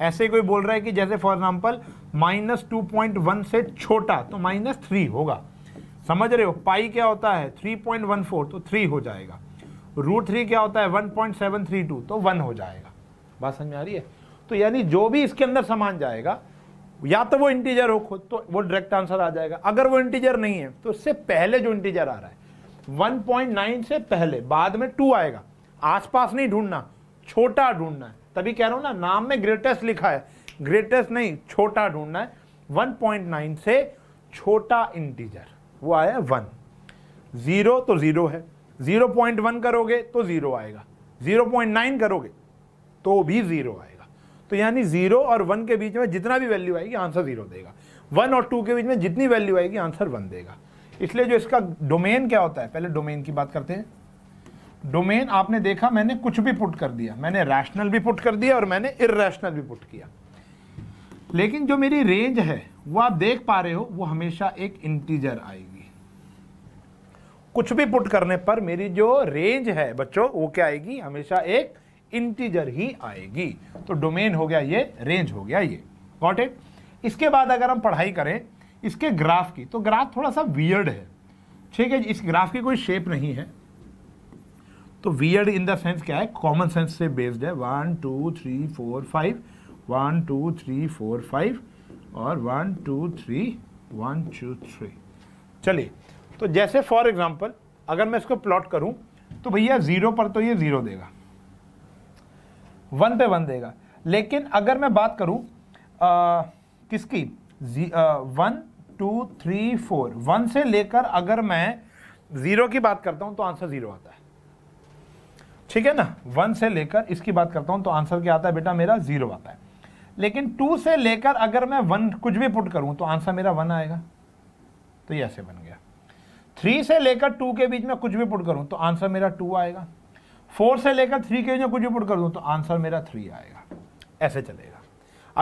ऐसे कोई बोल रहा है कि जैसे for example minus two point one से छोटा तो माइनस थ्री होगा समझ रहे हो पाई क्या होता है 3.14 तो 3 हो जाएगा रूट थ्री क्या होता है 1.732 तो 1 हो जाएगा बात समझ में आ रही है तो यानी जो भी इसके अंदर सामान जाएगा या तो वो इंटीजर हो खुद तो वो डायरेक्ट आंसर आ जाएगा अगर वो इंटीजर नहीं है तो उससे पहले जो इंटीजर आ रहा है 1.9 से पहले बाद में टू आएगा आसपास नहीं ढूंढना छोटा ढूंढना है तभी कह रहा हूं ना नाम में ग्रेटेस्ट लिखा है ग्रेटेस्ट नहीं छोटा ढूंढना है 1.9 से छोटा इंटीजर वो आया वन ज़ीरो तो ज़ीरो है ज़ीरो पॉइंट वन करोगे तो ज़ीरो आएगा ज़ीरो पॉइंट नाइन करोगे तो भी ज़ीरो आएगा तो यानी ज़ीरो और वन के बीच में जितना भी वैल्यू आएगी आंसर ज़ीरो देगा वन और टू के बीच में जितनी वैल्यू आएगी आंसर वन देगा इसलिए जो इसका डोमेन क्या होता है पहले डोमेन की बात करते हैं डोमेन आपने देखा मैंने कुछ भी पुट कर दिया मैंने रैशनल भी पुट कर दिया और मैंने इरेशनल भी पुट किया लेकिन जो मेरी रेंज है वो आप देख पा रहे हो वो हमेशा एक इंटीजर आएगी कुछ भी पुट करने पर मेरी जो रेंज है बच्चों वो क्या आएगी हमेशा एक इंटीजर ही आएगी तो डोमेन हो गया ये रेंज हो गया ये वॉट इट इसके बाद अगर हम पढ़ाई करें इसके ग्राफ की तो ग्राफ थोड़ा सा वियर्ड है ठीक है इस ग्राफ की कोई शेप नहीं है तो वियर्ड इन द सेंस क्या है कॉमन सेंस से बेस्ड है one two three four five one two three four five और one two three one two three चलिए तो जैसे फॉर एग्जाम्पल अगर मैं इसको प्लॉट करूं तो भैया ज़ीरो पर तो ये ज़ीरो देगा वन पे वन देगा लेकिन अगर मैं बात आ, किसकी one two three four one से लेकर अगर मैं ज़ीरो की बात करता हूं तो आंसर ज़ीरो आता है ठीक है ना वन से लेकर इसकी बात करता हूं तो आंसर क्या आता है बेटा मेरा ज़ीरो आता है लेकिन टू से लेकर अगर मैं वन कुछ भी पुट करूं तो आंसर मेरा वन आएगा तो ये ऐसे बन थ्री से लेकर टू के बीच में कुछ भी पुट करूं तो आंसर मेरा टू आएगा फोर से लेकर थ्री के बीच में कुछ भी पुट कर दूं तो आंसर मेरा थ्री आएगा ऐसे चलेगा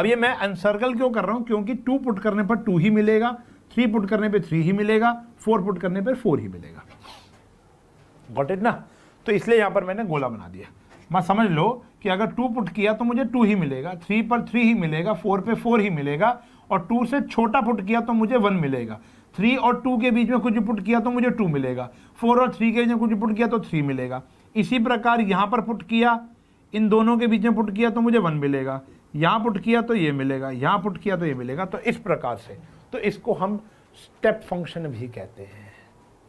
अब ये मैं अनसर्कल क्यों कर रहा हूं क्योंकि टू पुट करने पर टू ही मिलेगा थ्री पुट करने पर थ्री ही मिलेगा फोर पुट करने पर फोर ही मिलेगा गॉट इट ना तो इसलिए यहां पर मैंने गोला बना दिया मैं समझ लो कि अगर टू पुट किया तो मुझे टू ही मिलेगा थ्री पर थ्री ही मिलेगा फोर पे फोर ही मिलेगा और टू से छोटा पुट किया तो मुझे वन मिलेगा थ्री और टू के बीच में कुछ पुट किया तो मुझे टू मिलेगा फोर और थ्री के बीच में कुछ पुट किया तो थ्री मिलेगा इसी प्रकार यहाँ पर पुट किया इन दोनों के बीच में पुट किया तो मुझे वन मिलेगा यहाँ पुट किया तो ये मिलेगा यहाँ पुट किया तो ये मिलेगा तो इस प्रकार से तो इसको हम स्टेप फंक्शन भी कहते हैं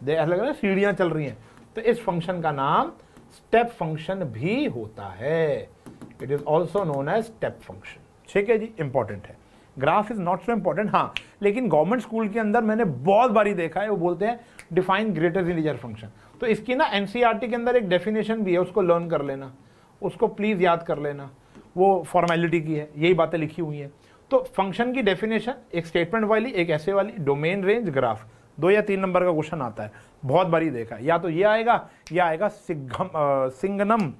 देख लग रहा है सीढ़ियाँ चल रही हैं तो इस फंक्शन का नाम स्टेप फंक्शन भी होता है it is also known as step function ठीक है जी इंपॉर्टेंट है graph is not so important हाँ लेकिन गवर्नमेंट स्कूल के अंदर मैंने बहुत बारी देखा है वो बोलते हैं डिफाइन ग्रेटर इंटीजर फंक्शन तो इसकी ना एन e के अंदर एक डेफिनेशन भी है उसको लर्न कर लेना उसको प्लीज़ याद कर लेना वो फॉर्मेलिटी की है यही बातें लिखी हुई हैं तो फंक्शन की डेफिनेशन एक स्टेटमेंट वाली एक ऐसे वाली डोमेन रेंज ग्राफ दो या तीन नंबर का क्वेश्चन आता है बहुत बारी देखा या तो ये आएगा या आएगा सिंघम सिंगनम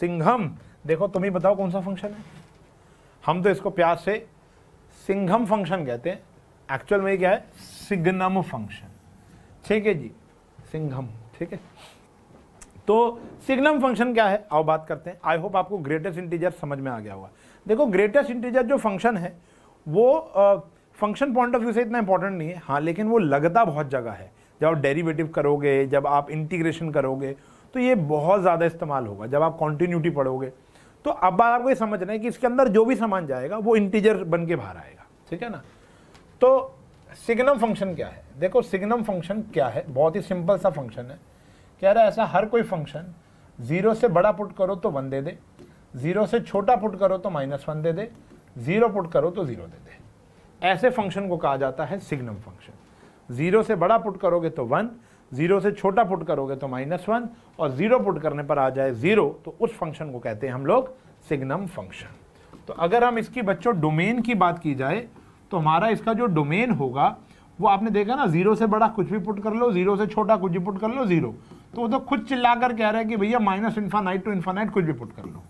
सिंघम देखो तुम ही बताओ कौन सा फंक्शन है हम तो इसको प्यार से सिंघम फंक्शन कहते हैं एक्चुअल में क्या है सिग्नम फंक्शन ठीक है जी सिंघम ठीक है तो सिग्नम फंक्शन क्या है आओ बात करते हैं आई होप आपको ग्रेटेस्ट इंटीजर समझ में आ गया होगा देखो ग्रेटेस्ट इंटीजर जो फंक्शन है वो फंक्शन पॉइंट ऑफ व्यू से इतना इंपॉर्टेंट नहीं है हाँ लेकिन वो लगता बहुत जगह है जब आप डेरिवेटिव करोगे जब आप इंटीग्रेशन करोगे तो ये बहुत ज़्यादा इस्तेमाल होगा जब आप कॉन्टीन्यूटी पढ़ोगे तो अब बात आपको ये समझना है कि इसके अंदर जो भी सामान जाएगा वो इंटीजर बन के बाहर आएगा ठीक है ना तो सिग्नम फंक्शन क्या है देखो सिग्नम फंक्शन क्या है बहुत ही सिंपल सा फंक्शन है कह रहा है ऐसा हर कोई फंक्शन ज़ीरो से बड़ा पुट करो तो वन दे दे ज़ीरो से छोटा पुट करो तो माइनस वन दे दे ज़ीरो पुट करो तो ज़ीरो दे दे ऐसे फंक्शन को कहा जाता है सिग्नम फंक्शन ज़ीरो से बड़ा पुट करोगे तो वन जीरो से छोटा पुट करोगे तो माइनस वन और जीरो पुट करने पर आ जाए जीरो तो उस फंक्शन को कहते हैं हम लोग सिग्नम फंक्शन तो अगर हम इसकी बच्चों डोमेन की बात की जाए तो हमारा इसका जो डोमेन होगा वो आपने देखा ना जीरो से बड़ा कुछ भी पुट कर लो जीरो से छोटा कुछ भी पुट कर लो जीरो तो वो तो खुद चिल्ला कर कह रहा है कि भैया माइनस इन्फानाइट टू इन्फानाइट कुछ भी पुट कर लो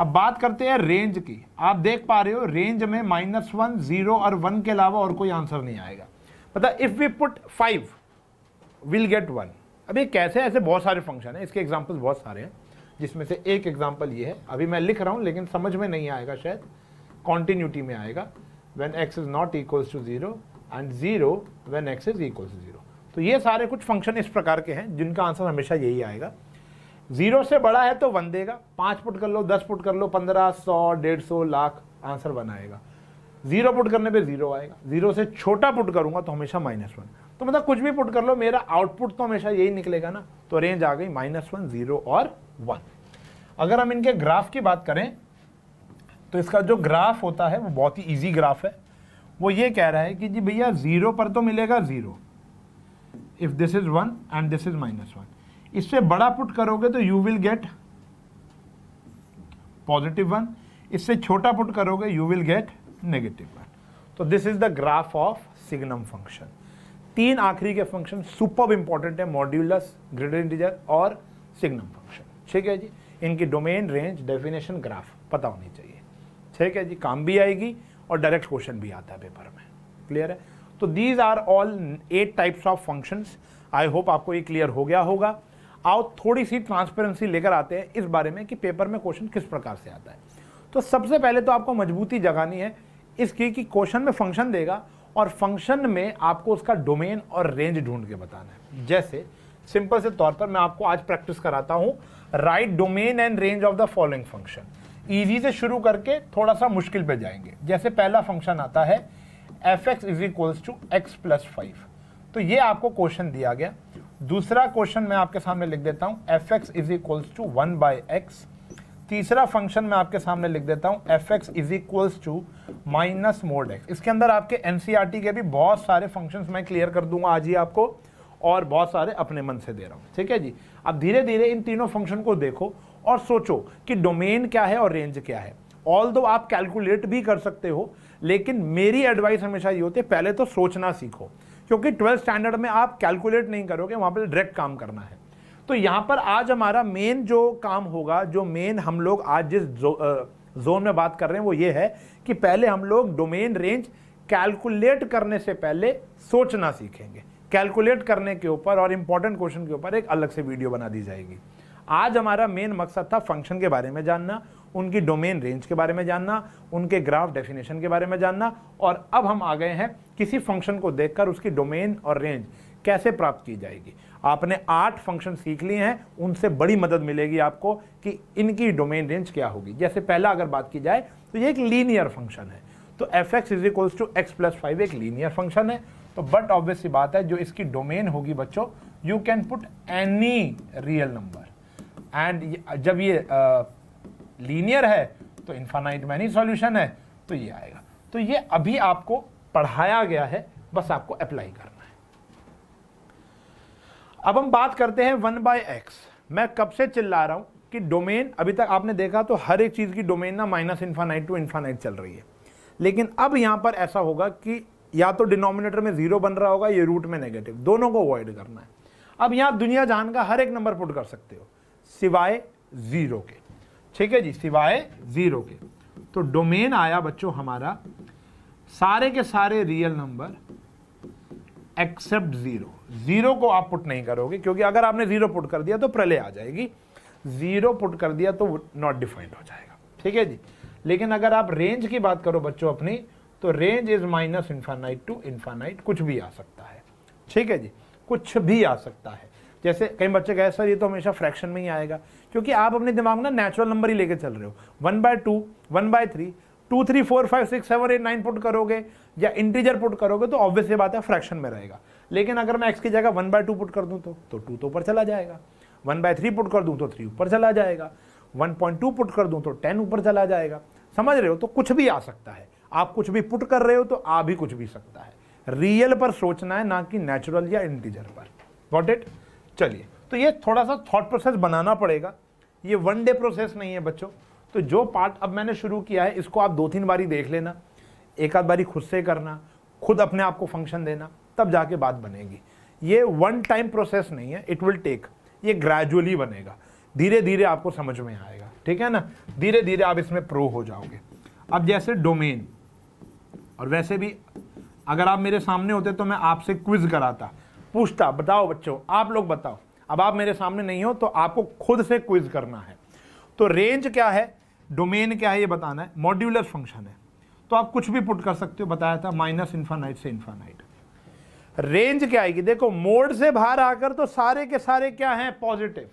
अब बात करते हैं रेंज की आप देख पा रहे हो रेंज में माइनस वन जीरो और वन के अलावा और कोई आंसर नहीं आएगा पता if we put five will get one अब ये कैसे ऐसे बहुत सारे फंक्शन हैं इसके एग्जाम्पल बहुत सारे हैं जिसमें से एक एग्जाम्पल ये है अभी मैं लिख रहा हूँ लेकिन समझ में नहीं आएगा शायद कॉन्टीन्यूटी में आएगा when x is not equals to zero and zero when x is equals to zero तो ये सारे कुछ फंक्शन इस प्रकार के हैं जिनका आंसर हमेशा यही आएगा जीरो से बड़ा है तो वन देगा पाँच पुट कर लो दस पुट कर लो पंद्रह सौ डेढ़ सौ लाख आंसर वन आएगा जीरो पुट करने पे जीरो आएगा जीरो से छोटा पुट करूंगा तो हमेशा माइनस वन तो मतलब कुछ भी पुट कर लो मेरा आउटपुट तो हमेशा यही निकलेगा ना तो रेंज आ गई माइनस वन जीरो और वन अगर हम इनके ग्राफ की बात करें तो इसका जो ग्राफ होता है वो बहुत ही ईजी ग्राफ है वो ये कह रहा है कि जी भैया ज़ीरो पर तो मिलेगा zero if this is one and this is minus one इससे बड़ा पुट करोगे तो you will get positive one इससे छोटा पुट करोगे you will get negative one तो this is the graph of signum function तीन आखिरी के फंक्शन सुपर इंपॉर्टेंट है मॉड्यूलस ग्रेटर इंटीजर और सिग्नम फंक्शन ठीक है जी इनकी डोमेन रेंज डेफिनेशन ग्राफ पता होनी चाहिए ठीक है जी काम भी आएगी और डायरेक्ट क्वेश्चन भी आता है पेपर में क्लियर है तो these are all eight types of functions I hope आपको ये क्लियर हो गया होगा आओ थोड़ी सी ट्रांसपेरेंसी लेकर आते हैं इस बारे में कि पेपर में क्वेश्चन किस प्रकार से आता है तो सबसे पहले तो आपको मजबूती जगानी है इसकी कि क्वेश्चन में फंक्शन देगा और फंक्शन में आपको उसका डोमेन और रेंज ढूंढ के बताना है जैसे सिंपल से तौर पर मैं आपको आज प्रैक्टिस कराता हूँ right domain and range of the following function easy से शुरू करके थोड़ा सा मुश्किल पे जाएंगे जैसे पहला फंक्शन आता है F x is equals to x plus five तो ये आपको क्वेश्चन दिया गया दूसरा क्वेश्चन मैं आपके सामने लिख देता हूँ f x is equals to one by x तीसरा फंक्शन मैं आपके सामने लिख देता हूँ f x is equals to minus mod x इसके अंदर आपके एनसीईआरटी e के भी बहुत सारे फंक्शंस मैं क्लियर कर दूंगा आज ही आपको और बहुत सारे अपने मन से दे रहा हूँ ठीक है जी अब धीरे धीरे इन तीनों फंक्शन को देखो और सोचो कि डोमेन क्या है और रेंज क्या है ऑल दो आप कैलकुलेट भी कर सकते हो लेकिन मेरी एडवाइस हमेशा ये होती है पहले तो सोचना सीखो क्योंकि ट्वेल्थ स्टैंडर्ड में आप कैलकुलेट नहीं करोगे वहां पर डायरेक्ट काम करना है तो यहाँ पर आज हमारा मेन जो काम होगा जो मेन हम लोग आज जिस जो, जोन में बात कर रहे हैं वो ये है कि पहले हम लोग डोमेन रेंज कैलकुलेट करने से पहले सोचना सीखेंगे कैलकुलेट करने के ऊपर और इम्पॉर्टेंट क्वेश्चन के ऊपर एक अलग से वीडियो बना दी जाएगी आज हमारा मेन मकसद था फंक्शन के बारे में जानना उनकी डोमेन रेंज के बारे में जानना उनके ग्राफ डेफिनेशन के बारे में जानना और अब हम आ गए हैं किसी फंक्शन को देखकर उसकी डोमेन और रेंज कैसे प्राप्त की जाएगी आपने आठ फंक्शन सीख लिए हैं उनसे बड़ी मदद मिलेगी आपको कि इनकी डोमेन रेंज क्या होगी जैसे पहला अगर बात की जाए तो ये एक लीनियर फंक्शन है तो F x is equals to x plus five एक लीनियर फंक्शन है तो बट ऑब्वियस बात है जो इसकी डोमेन होगी बच्चों you can put any real number and जब ये लीनियर है तो इन्फानाइट मैनी सॉल्यूशन है तो ये आएगा तो ये अभी आपको पढ़ाया गया है बस आपको अप्लाई करना अब हम बात करते हैं वन बाय एक्स मैं कब से चिल्ला रहा हूं कि डोमेन अभी तक आपने देखा तो हर एक चीज़ की डोमेन ना माइनस इन्फानाइट टू इन्फानाइट चल रही है लेकिन अब यहाँ पर ऐसा होगा कि या तो डिनोमिनेटर में जीरो बन रहा होगा या रूट में नेगेटिव दोनों को अवॉइड करना है अब यहाँ दुनिया जान का हर एक नंबर पुट कर सकते हो सिवाय जीरो के ठीक है जी सिवाय जीरो के तो डोमेन आया बच्चों हमारा सारे के सारे real number except zero zero को आप पुट नहीं करोगे क्योंकि अगर आपने जीरो पुट कर दिया तो प्रलय आ जाएगी जीरो पुट कर दिया तो नॉट डिफाइंड हो जाएगा ठीक है जी लेकिन अगर आप रेंज की बात करो बच्चों अपनी तो range is minus infinite to infinite कुछ भी आ सकता है ठीक है जी कुछ भी आ सकता है जैसे कई बच्चे कहे सर ये तो हमेशा फ्रैक्शन में ही आएगा क्योंकि आप अपने दिमाग में नेचुरल नंबर ही लेके चल रहे हो one by two one by three two three four five six seven eight nine put करोगे या इंटीजर पुट करोगे तो ऑब्वियसली बात है फ्रैक्शन में रहेगा लेकिन अगर मैं एक्स की जगह वन बाय टू पुट कर दूँ तो तो टू तो ऊपर चला जाएगा वन बाय थ्री पुट कर दूँ तो थ्री ऊपर चला जाएगा वन पॉइंट टू पुट कर दूँ तो टेन ऊपर चला जाएगा समझ रहे हो तो कुछ भी आ सकता है आप कुछ भी पुट कर रहे हो तो आ भी कुछ भी सकता है रियल पर सोचना है ना कि नेचुरल या इंटीजर पर वॉट इट चलिए तो ये थोड़ा सा थॉट प्रोसेस बनाना पड़ेगा ये वन डे प्रोसेस नहीं है बच्चों तो जो पार्ट अब मैंने शुरू किया है इसको आप दो तीन बारी देख लेना एक आध बारी खुद से करना खुद अपने आप को फंक्शन देना तब जाके बात बनेगी ये वन टाइम प्रोसेस नहीं है इट विल टेक ये ग्रेजुअली बनेगा धीरे धीरे आपको समझ में आएगा ठीक है ना धीरे धीरे आप इसमें प्रो हो जाओगे अब जैसे डोमेन और वैसे भी अगर आप मेरे सामने होते तो मैं आपसे क्विज कराता पूछता बताओ बच्चों आप लोग बताओ अब आप मेरे सामने नहीं हो तो आपको खुद से क्विज करना है तो रेंज क्या है डोमेन क्या है ये बताना है मॉड्यूलर फंक्शन है तो आप कुछ भी पुट कर सकते हो बताया था माइनस इन्फानाइट से इन्फानाइट रेंज क्या आएगी देखो मोड से बाहर आकर तो सारे के सारे क्या हैं पॉजिटिव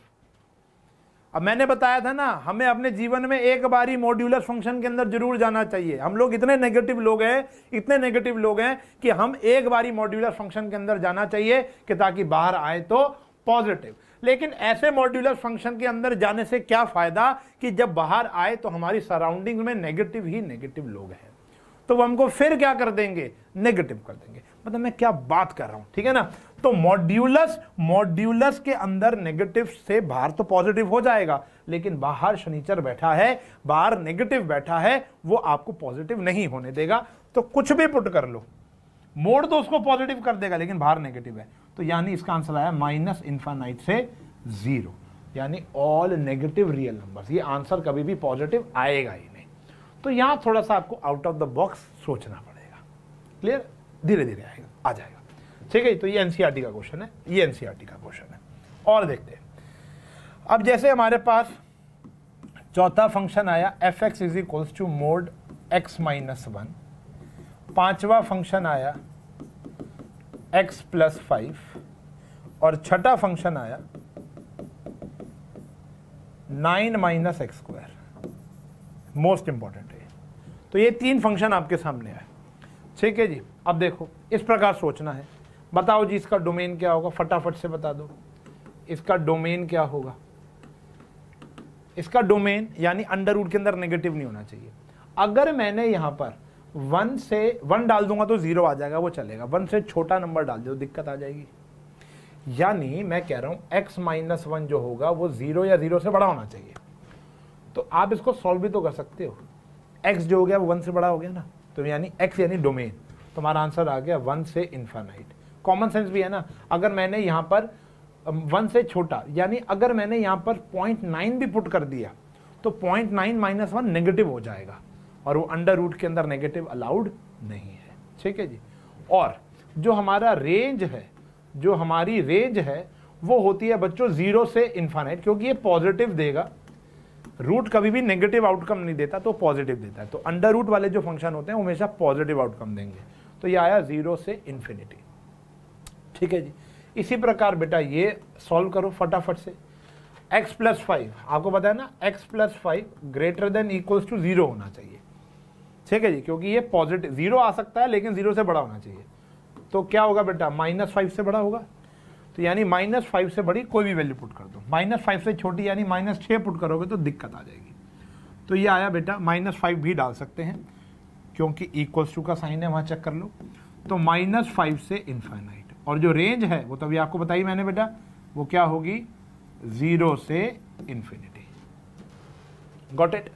अब मैंने बताया था ना हमें अपने जीवन में एक बार ही मॉड्यूलर फंक्शन के अंदर जरूर जाना चाहिए हम लोग इतने नेगेटिव लोग हैं इतने नेगेटिव लोग हैं कि हम एक बार ही मॉड्यूलर फंक्शन के अंदर जाना चाहिए कि ताकि बाहर आए तो पॉजिटिव लेकिन ऐसे मॉड्यूलर फंक्शन के अंदर जाने से क्या फ़ायदा कि जब बाहर आए तो हमारी सराउंडिंग में नेगेटिव ही नेगेटिव लोग हैं तो वो हमको फिर क्या कर देंगे नेगेटिव कर देंगे मतलब मैं क्या बात कर रहा हूं ठीक है ना तो मॉड्यूलस मॉड्यूलस के अंदर नेगेटिव से बाहर तो पॉजिटिव हो जाएगा लेकिन बाहर शनिचर बैठा है बाहर नेगेटिव बैठा है वो आपको पॉजिटिव नहीं होने देगा तो कुछ भी पुट कर लो मोड़ तो उसको पॉजिटिव कर देगा लेकिन बाहर नेगेटिव है तो यानी इसका आंसर आया माइनस इन्फानाइट से जीरो यानी ऑल नेगेटिव रियल नंबर्स ये आंसर कभी भी पॉजिटिव आएगा ही नहीं तो यहां थोड़ा सा आपको आउट ऑफ द बॉक्स सोचना पड़ेगा क्लियर धीरे धीरे आएगा आ जाएगा ठीक है तो ये एनसीआरटी e का क्वेश्चन है ये एनसीआरटी e का क्वेश्चन है और देखते हैं अब जैसे हमारे पास चौथा फंक्शन आया f x is equals to mod x minus one पांचवा फंक्शन आया x प्लस फाइव और छठा फंक्शन आया nine minus x square most important है तो ये तीन फंक्शन आपके सामने आए ठीक है जी अब देखो इस प्रकार सोचना है बताओ जी इसका डोमेन क्या होगा फटाफट से बता दो इसका डोमेन क्या होगा इसका डोमेन यानी अंडर रूट के अंदर नेगेटिव नहीं होना चाहिए अगर मैंने यहां पर वन से वन डाल दूंगा तो ज़ीरो आ जाएगा वो चलेगा वन से छोटा नंबर डाल दो दिक्कत आ जाएगी यानी मैं कह रहा हूं एक्स माइनस वन जो होगा वो ज़ीरो या ज़ीरो से बड़ा होना चाहिए तो आप इसको सॉल्व भी तो कर सकते हो एक्स जो हो गया वो वन से बड़ा हो गया ना तो यानी एक्स यानी डोमेन तुम्हारा आंसर आ गया वन से इन्फानाइट कॉमन सेंस भी है ना अगर मैंने यहाँ पर वन से छोटा यानी अगर मैंने यहाँ पर पॉइंट नाइन भी पुट कर दिया तो point nine minus one negative हो जाएगा और वो अंडर रूट के अंदर नेगेटिव अलाउड नहीं है ठीक है जी और जो हमारा रेंज है जो हमारी रेंज है वो होती है बच्चों जीरो से इन्फानाइट क्योंकि ये पॉजिटिव देगा रूट कभी भी नेगेटिव आउटकम नहीं देता तो पॉजिटिव देता है तो अंडर रूट वाले जो फंक्शन होते हैं हमेशा पॉजिटिव आउटकम देंगे तो ये आया जीरो से इन्फिनिटी ठीक है जी इसी प्रकार बेटा ये सॉल्व करो फटाफट से x प्लस फाइव आपको पता है ना x plus five greater than equals to zero होना चाहिए ठीक है जी क्योंकि ये पॉजिटिव जीरो आ सकता है लेकिन जीरो से बड़ा होना चाहिए तो क्या होगा बेटा माइनस फाइव से बड़ा होगा तो यानी माइनस फाइव से बड़ी कोई भी वैल्यू पुट कर दो माइनस फाइव से छोटी यानी माइनस छः पुट करोगे तो दिक्कत आ जाएगी तो ये आया बेटा माइनस फाइव भी डाल सकते हैं क्योंकि इक्वल्स टू का साइन है वहाँ चेक कर लो तो माइनस फाइव से इन्फाइनाइट और जो रेंज है वो तो अभी आपको बताई मैंने बेटा वो क्या होगी ज़ीरो से इन्फिनिटी गॉट इट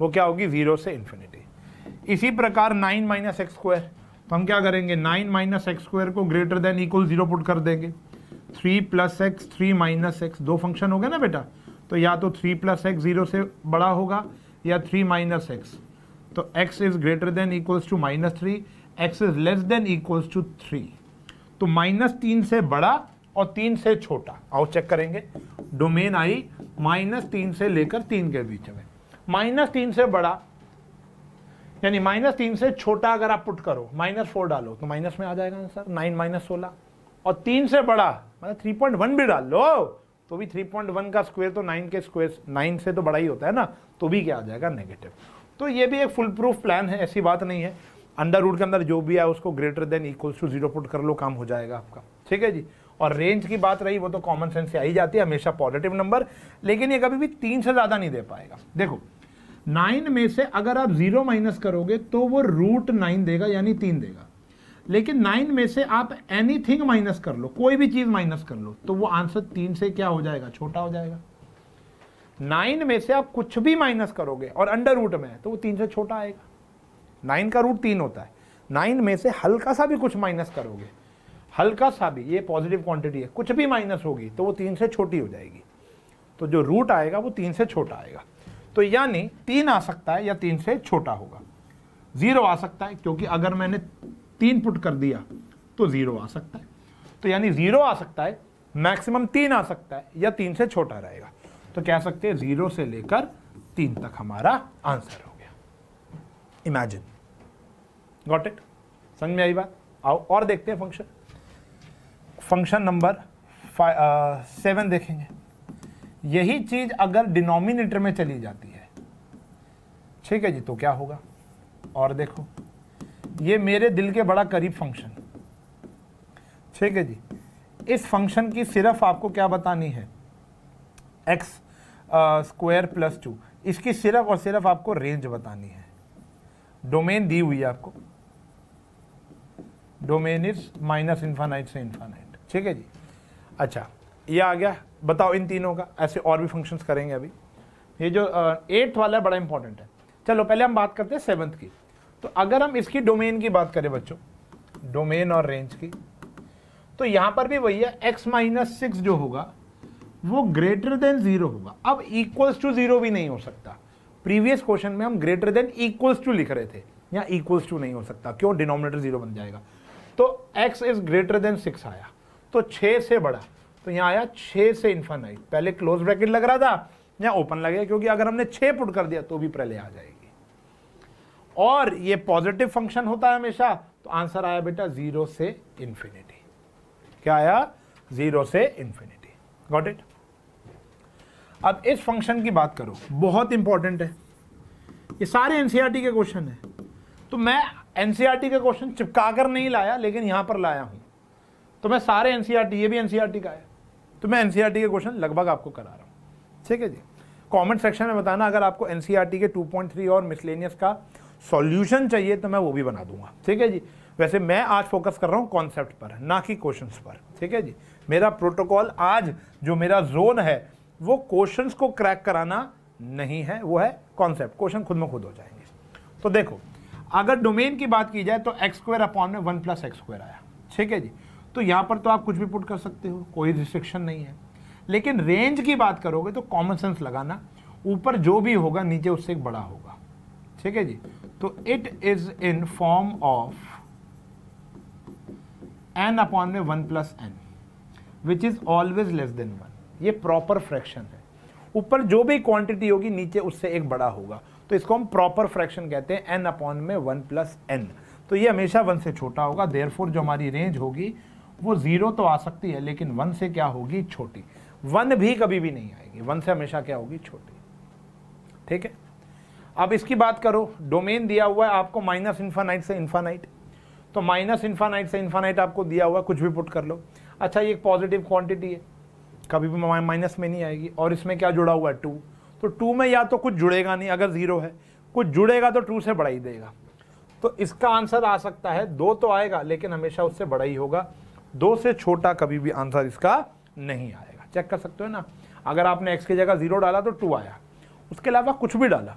वो क्या होगी ज़ीरो से इन्फिनिटी इसी प्रकार नाइन माइनस एक्स स्क्वायर तो हम क्या करेंगे नाइन माइनस एक्स स्क्वायर को greater than equal zero put कर देंगे three plus x three minus x दो फंक्शन हो गए ना बेटा तो या तो थ्री प्लस एक्स जीरो से बड़ा होगा या थ्री माइनस एक्स तो x is greater than equals to minus three x is less than equals to three तो माइनस तीन से बड़ा और तीन से छोटा आओ चेक करेंगे डोमेन आई माइनस तीन से लेकर तीन के बीच में माइनस तीन से बड़ा यानी माइनस तीन से छोटा अगर आप पुट करो माइनस फोर डालो तो माइनस में आ जाएगा आंसर नाइन माइनस सोलह और तीन से बड़ा मतलब थ्री पॉइंट वन भी डाल लो तो भी थ्री पॉइंट वन का स्क्वेयर तो नाइन के स्क्वेयर नाइन से तो बड़ा ही होता है ना तो भी क्या आ जाएगा नेगेटिव तो ये भी एक फुल प्रूफ प्लान है ऐसी बात नहीं है अंडर रूट के अंदर जो भी है उसको greater than equals to zero put कर लो काम हो जाएगा आपका ठीक है जी और रेंज की बात रही वो तो कॉमन सेंस से आई जाती है हमेशा पॉजिटिव नंबर लेकिन ये कभी भी तीन से ज़्यादा नहीं दे पाएगा देखो नाइन में से अगर आप जीरो माइनस करोगे तो वो रूट नाइन देगा यानी तीन देगा लेकिन नाइन में से आप एनीथिंग माइनस कर लो कोई भी चीज माइनस कर लो तो वो आंसर तीन से क्या हो जाएगा छोटा हो जाएगा नाइन में से आप कुछ भी माइनस करोगे और अंडर रूट में है तो वो तीन से छोटा आएगा नाइन का रूट तीन होता है नाइन में से हल्का सा भी कुछ माइनस करोगे हल्का सा भी ये पॉजिटिव क्वांटिटी है कुछ भी माइनस होगी तो वो तीन से छोटी हो जाएगी तो जो रूट आएगा वो तीन से छोटा आएगा तो यानी तीन आ सकता है या तीन से छोटा होगा जीरो आ सकता है क्योंकि अगर मैंने तीन पुट कर दिया तो जीरो आ सकता है तो यानी जीरो आ सकता है मैक्सिमम तीन आ सकता है या तीन से छोटा रहेगा तो कह सकते हैं जीरो से लेकर तीन तक हमारा आंसर हो गया इमेजिन गॉट इट समझ में आई बात आओ और देखते हैं फंक्शन फंक्शन नंबर सेवन देखेंगे यही चीज अगर डिनोमिनेटर में चली जाती ठीक है जी तो क्या होगा और देखो ये मेरे दिल के बड़ा करीब फंक्शन ठीक है जी इस फंक्शन की सिर्फ आपको क्या बतानी है एक्स स्क्वायर प्लस टू इसकी सिर्फ और सिर्फ आपको रेंज बतानी है डोमेन दी हुई है आपको डोमेन इज माइनस इन्फानाइट से इन्फानाइट ठीक है जी अच्छा ये आ गया बताओ इन तीनों का ऐसे और भी फंक्शंस करेंगे अभी ये जो एट्थ वाला बड़ा इंपॉर्टेंट है चलो पहले हम बात करते हैं सेवन्थ की तो अगर हम इसकी डोमेन की बात करें बच्चों डोमेन और रेंज की तो यहां पर भी वही है एक्स माइनस सिक्स जो होगा वो ग्रेटर देन जीरो होगा अब इक्वल्स टू जीरो भी नहीं हो सकता प्रीवियस क्वेश्चन में हम ग्रेटर देन इक्वल्स टू लिख रहे थे यहाँ इक्वल्स टू नहीं हो सकता क्यों डिनोमिनेटर जीरो बन जाएगा तो x is greater than six आया तो छः से बड़ा तो यहाँ आया छः से इन्फानाइट पहले क्लोज ब्रैकेट लग रहा था या ओपन लगेगा क्योंकि अगर हमने छः पुट कर दिया तो भी पहले आ जाएगी और ये पॉजिटिव फंक्शन होता है हमेशा तो आंसर आया बेटा जीरो से इंफिनिटी क्या आया जीरो से इंफिनिटी गॉट इट अब इस फंक्शन की बात करो बहुत इंपॉर्टेंट है ये सारे एनसीईआरटी e के क्वेश्चन है तो मैं एनसीईआरटी का क्वेश्चन चिपका कर नहीं लाया लेकिन यहां पर लाया हूं तो मैं सारे एनसीईआरटी e ये भी एनसीईआरटी e का है तो मैं एनसीईआरटी के क्वेश्चन लगभग आपको करा रहा हूं ठीक है जी कमेंट सेक्शन में बताना अगर आपको एनसीईआरटी के 2.3 और मिसलेनियस का सॉल्यूशन चाहिए तो मैं वो भी बना दूंगा ठीक है जी वैसे मैं आज फोकस कर रहा हूँ कॉन्सेप्ट पर ना कि क्वेश्चंस पर ठीक है जी मेरा प्रोटोकॉल आज जो मेरा जोन है वो क्वेश्चंस को क्रैक कराना नहीं है वो है कॉन्सेप्ट क्वेश्चन खुद में खुद हो जाएंगे तो देखो अगर डोमेन की बात की जाए तो एक्स स्क्वायर अपॉन में वन प्लस एक्स स्क्वायर आया ठीक है जी तो यहाँ पर तो आप कुछ भी पुट कर सकते हो कोई रिस्ट्रिक्शन नहीं है लेकिन रेंज की बात करोगे तो कॉमन सेंस लगाना ऊपर जो भी होगा नीचे उससे बड़ा होगा ठीक है जी तो it is in form of n upon में one plus n which is always less than one ये प्रॉपर फ्रैक्शन है ऊपर जो भी क्वांटिटी होगी नीचे उससे एक बड़ा होगा तो इसको हम प्रॉपर फ्रैक्शन कहते हैं एन अपॉन में वन प्लस एन तो ये हमेशा वन से छोटा होगा देयरफॉर जो हमारी रेंज होगी वो ज़ीरो तो आ सकती है लेकिन वन से क्या होगी छोटी वन भी कभी भी नहीं आएगी वन से हमेशा क्या होगी छोटी ठीक है अब इसकी बात करो डोमेन दिया हुआ है आपको माइनस इन्फानाइट से इन्फानाइट तो माइनस इन्फानाइट से इन्फानाइट आपको दिया हुआ है कुछ भी पुट कर लो अच्छा ये एक पॉजिटिव क्वांटिटी है कभी भी माइनस में नहीं आएगी और इसमें क्या जुड़ा हुआ है टू तो टू में या तो कुछ जुड़ेगा नहीं अगर ज़ीरो है कुछ जुड़ेगा तो टू से बड़ा ही देगा तो इसका आंसर आ सकता है दो तो आएगा लेकिन हमेशा उससे बड़ा ही होगा दो से छोटा कभी भी आंसर इसका नहीं आएगा चेक कर सकते हो ना अगर आपने एक्स की जगह ज़ीरो डाला तो टू आया उसके अलावा कुछ भी डाला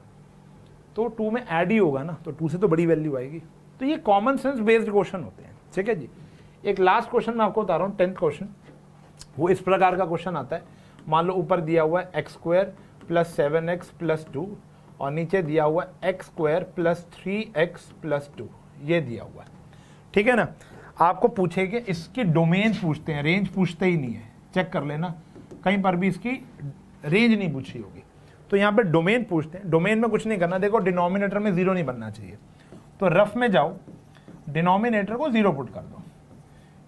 तो टू में ऐड ही होगा ना तो टू से तो बड़ी वैल्यू आएगी तो ये कॉमन सेंस बेस्ड क्वेश्चन होते हैं ठीक है जी एक लास्ट क्वेश्चन मैं आपको बता रहा हूँ टेंथ क्वेश्चन वो इस प्रकार का क्वेश्चन आता है मान लो ऊपर दिया हुआ है x square plus seven x plus two और नीचे दिया हुआ है x square plus three x plus two ये दिया हुआ है ठीक है ना आपको कि इसकी डोमेन पूछते हैं रेंज पूछते ही नहीं है चेक कर लेना कहीं पर भी इसकी रेंज नहीं पूछी होगी तो यहाँ पे डोमेन पूछते हैं डोमेन में कुछ नहीं करना देखो डिनोमिनेटर में जीरो नहीं बनना चाहिए तो रफ में जाओ डिनोमिनेटर को जीरो पुट कर दो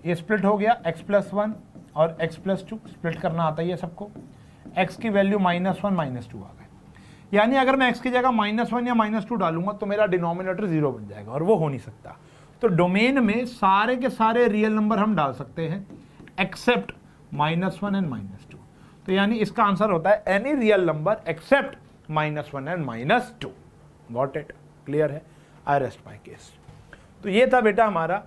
ये स्प्लिट हो गया एक्स प्लस वन और एक्स प्लस टू स्प्लिट करना आता ही है सबको एक्स की value minus one minus two आ गए यानी अगर मैं एक्स की जगह माइनस वन या माइनस टू डालूंगा तो मेरा डिनोमिनेटर जीरो बन जाएगा और वो हो नहीं सकता तो डोमेन में सारे के सारे रियल नंबर हम डाल सकते हैं except minus one and minus तो यानी इसका आंसर होता है any real number except minus one and minus two got it clear है आई रेस्ट माई केस तो ये था बेटा हमारा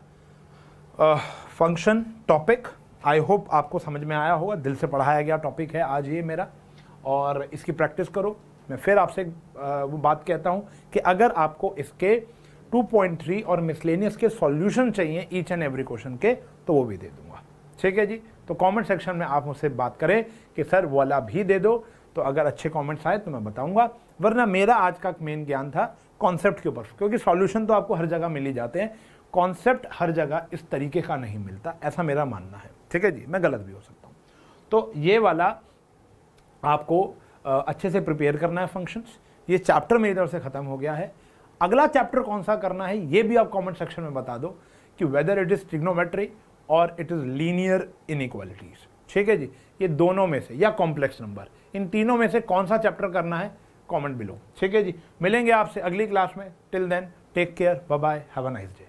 फंक्शन टॉपिक आई होप आपको समझ में आया होगा दिल से पढ़ाया गया टॉपिक है आज ये मेरा और इसकी प्रैक्टिस करो मैं फिर आपसे वो बात कहता हूँ कि अगर आपको इसके 2.3 और मिसलेनियस के सॉल्यूशन चाहिए ईच एंड एवरी क्वेश्चन के तो वो भी दे दूंगा ठीक है जी तो कमेंट सेक्शन में आप मुझसे बात करें कि सर वाला भी दे दो तो अगर अच्छे कमेंट्स आए तो मैं बताऊंगा वरना मेरा आज का मेन ज्ञान था कॉन्सेप्ट के ऊपर क्योंकि सॉल्यूशन तो आपको हर जगह मिल ही जाते हैं कॉन्सेप्ट हर जगह इस तरीके का नहीं मिलता ऐसा मेरा मानना है ठीक है जी मैं गलत भी हो सकता हूँ तो ये वाला आपको अच्छे से प्रिपेयर करना है फंक्शंस ये चैप्टर मेरी तरफ से ख़त्म हो गया है अगला चैप्टर कौन सा करना है ये भी आप कमेंट सेक्शन में बता दो कि वेदर इट इज़ ट्रिग्नोमेट्री और इट इज़ लीनियर इनक्वालिटीज़ ठीक है जी ये दोनों में से या कॉम्प्लेक्स नंबर इन तीनों में से कौन सा चैप्टर करना है कमेंट बिलो ठीक है जी मिलेंगे आपसे अगली क्लास में till then take care bye have a nice day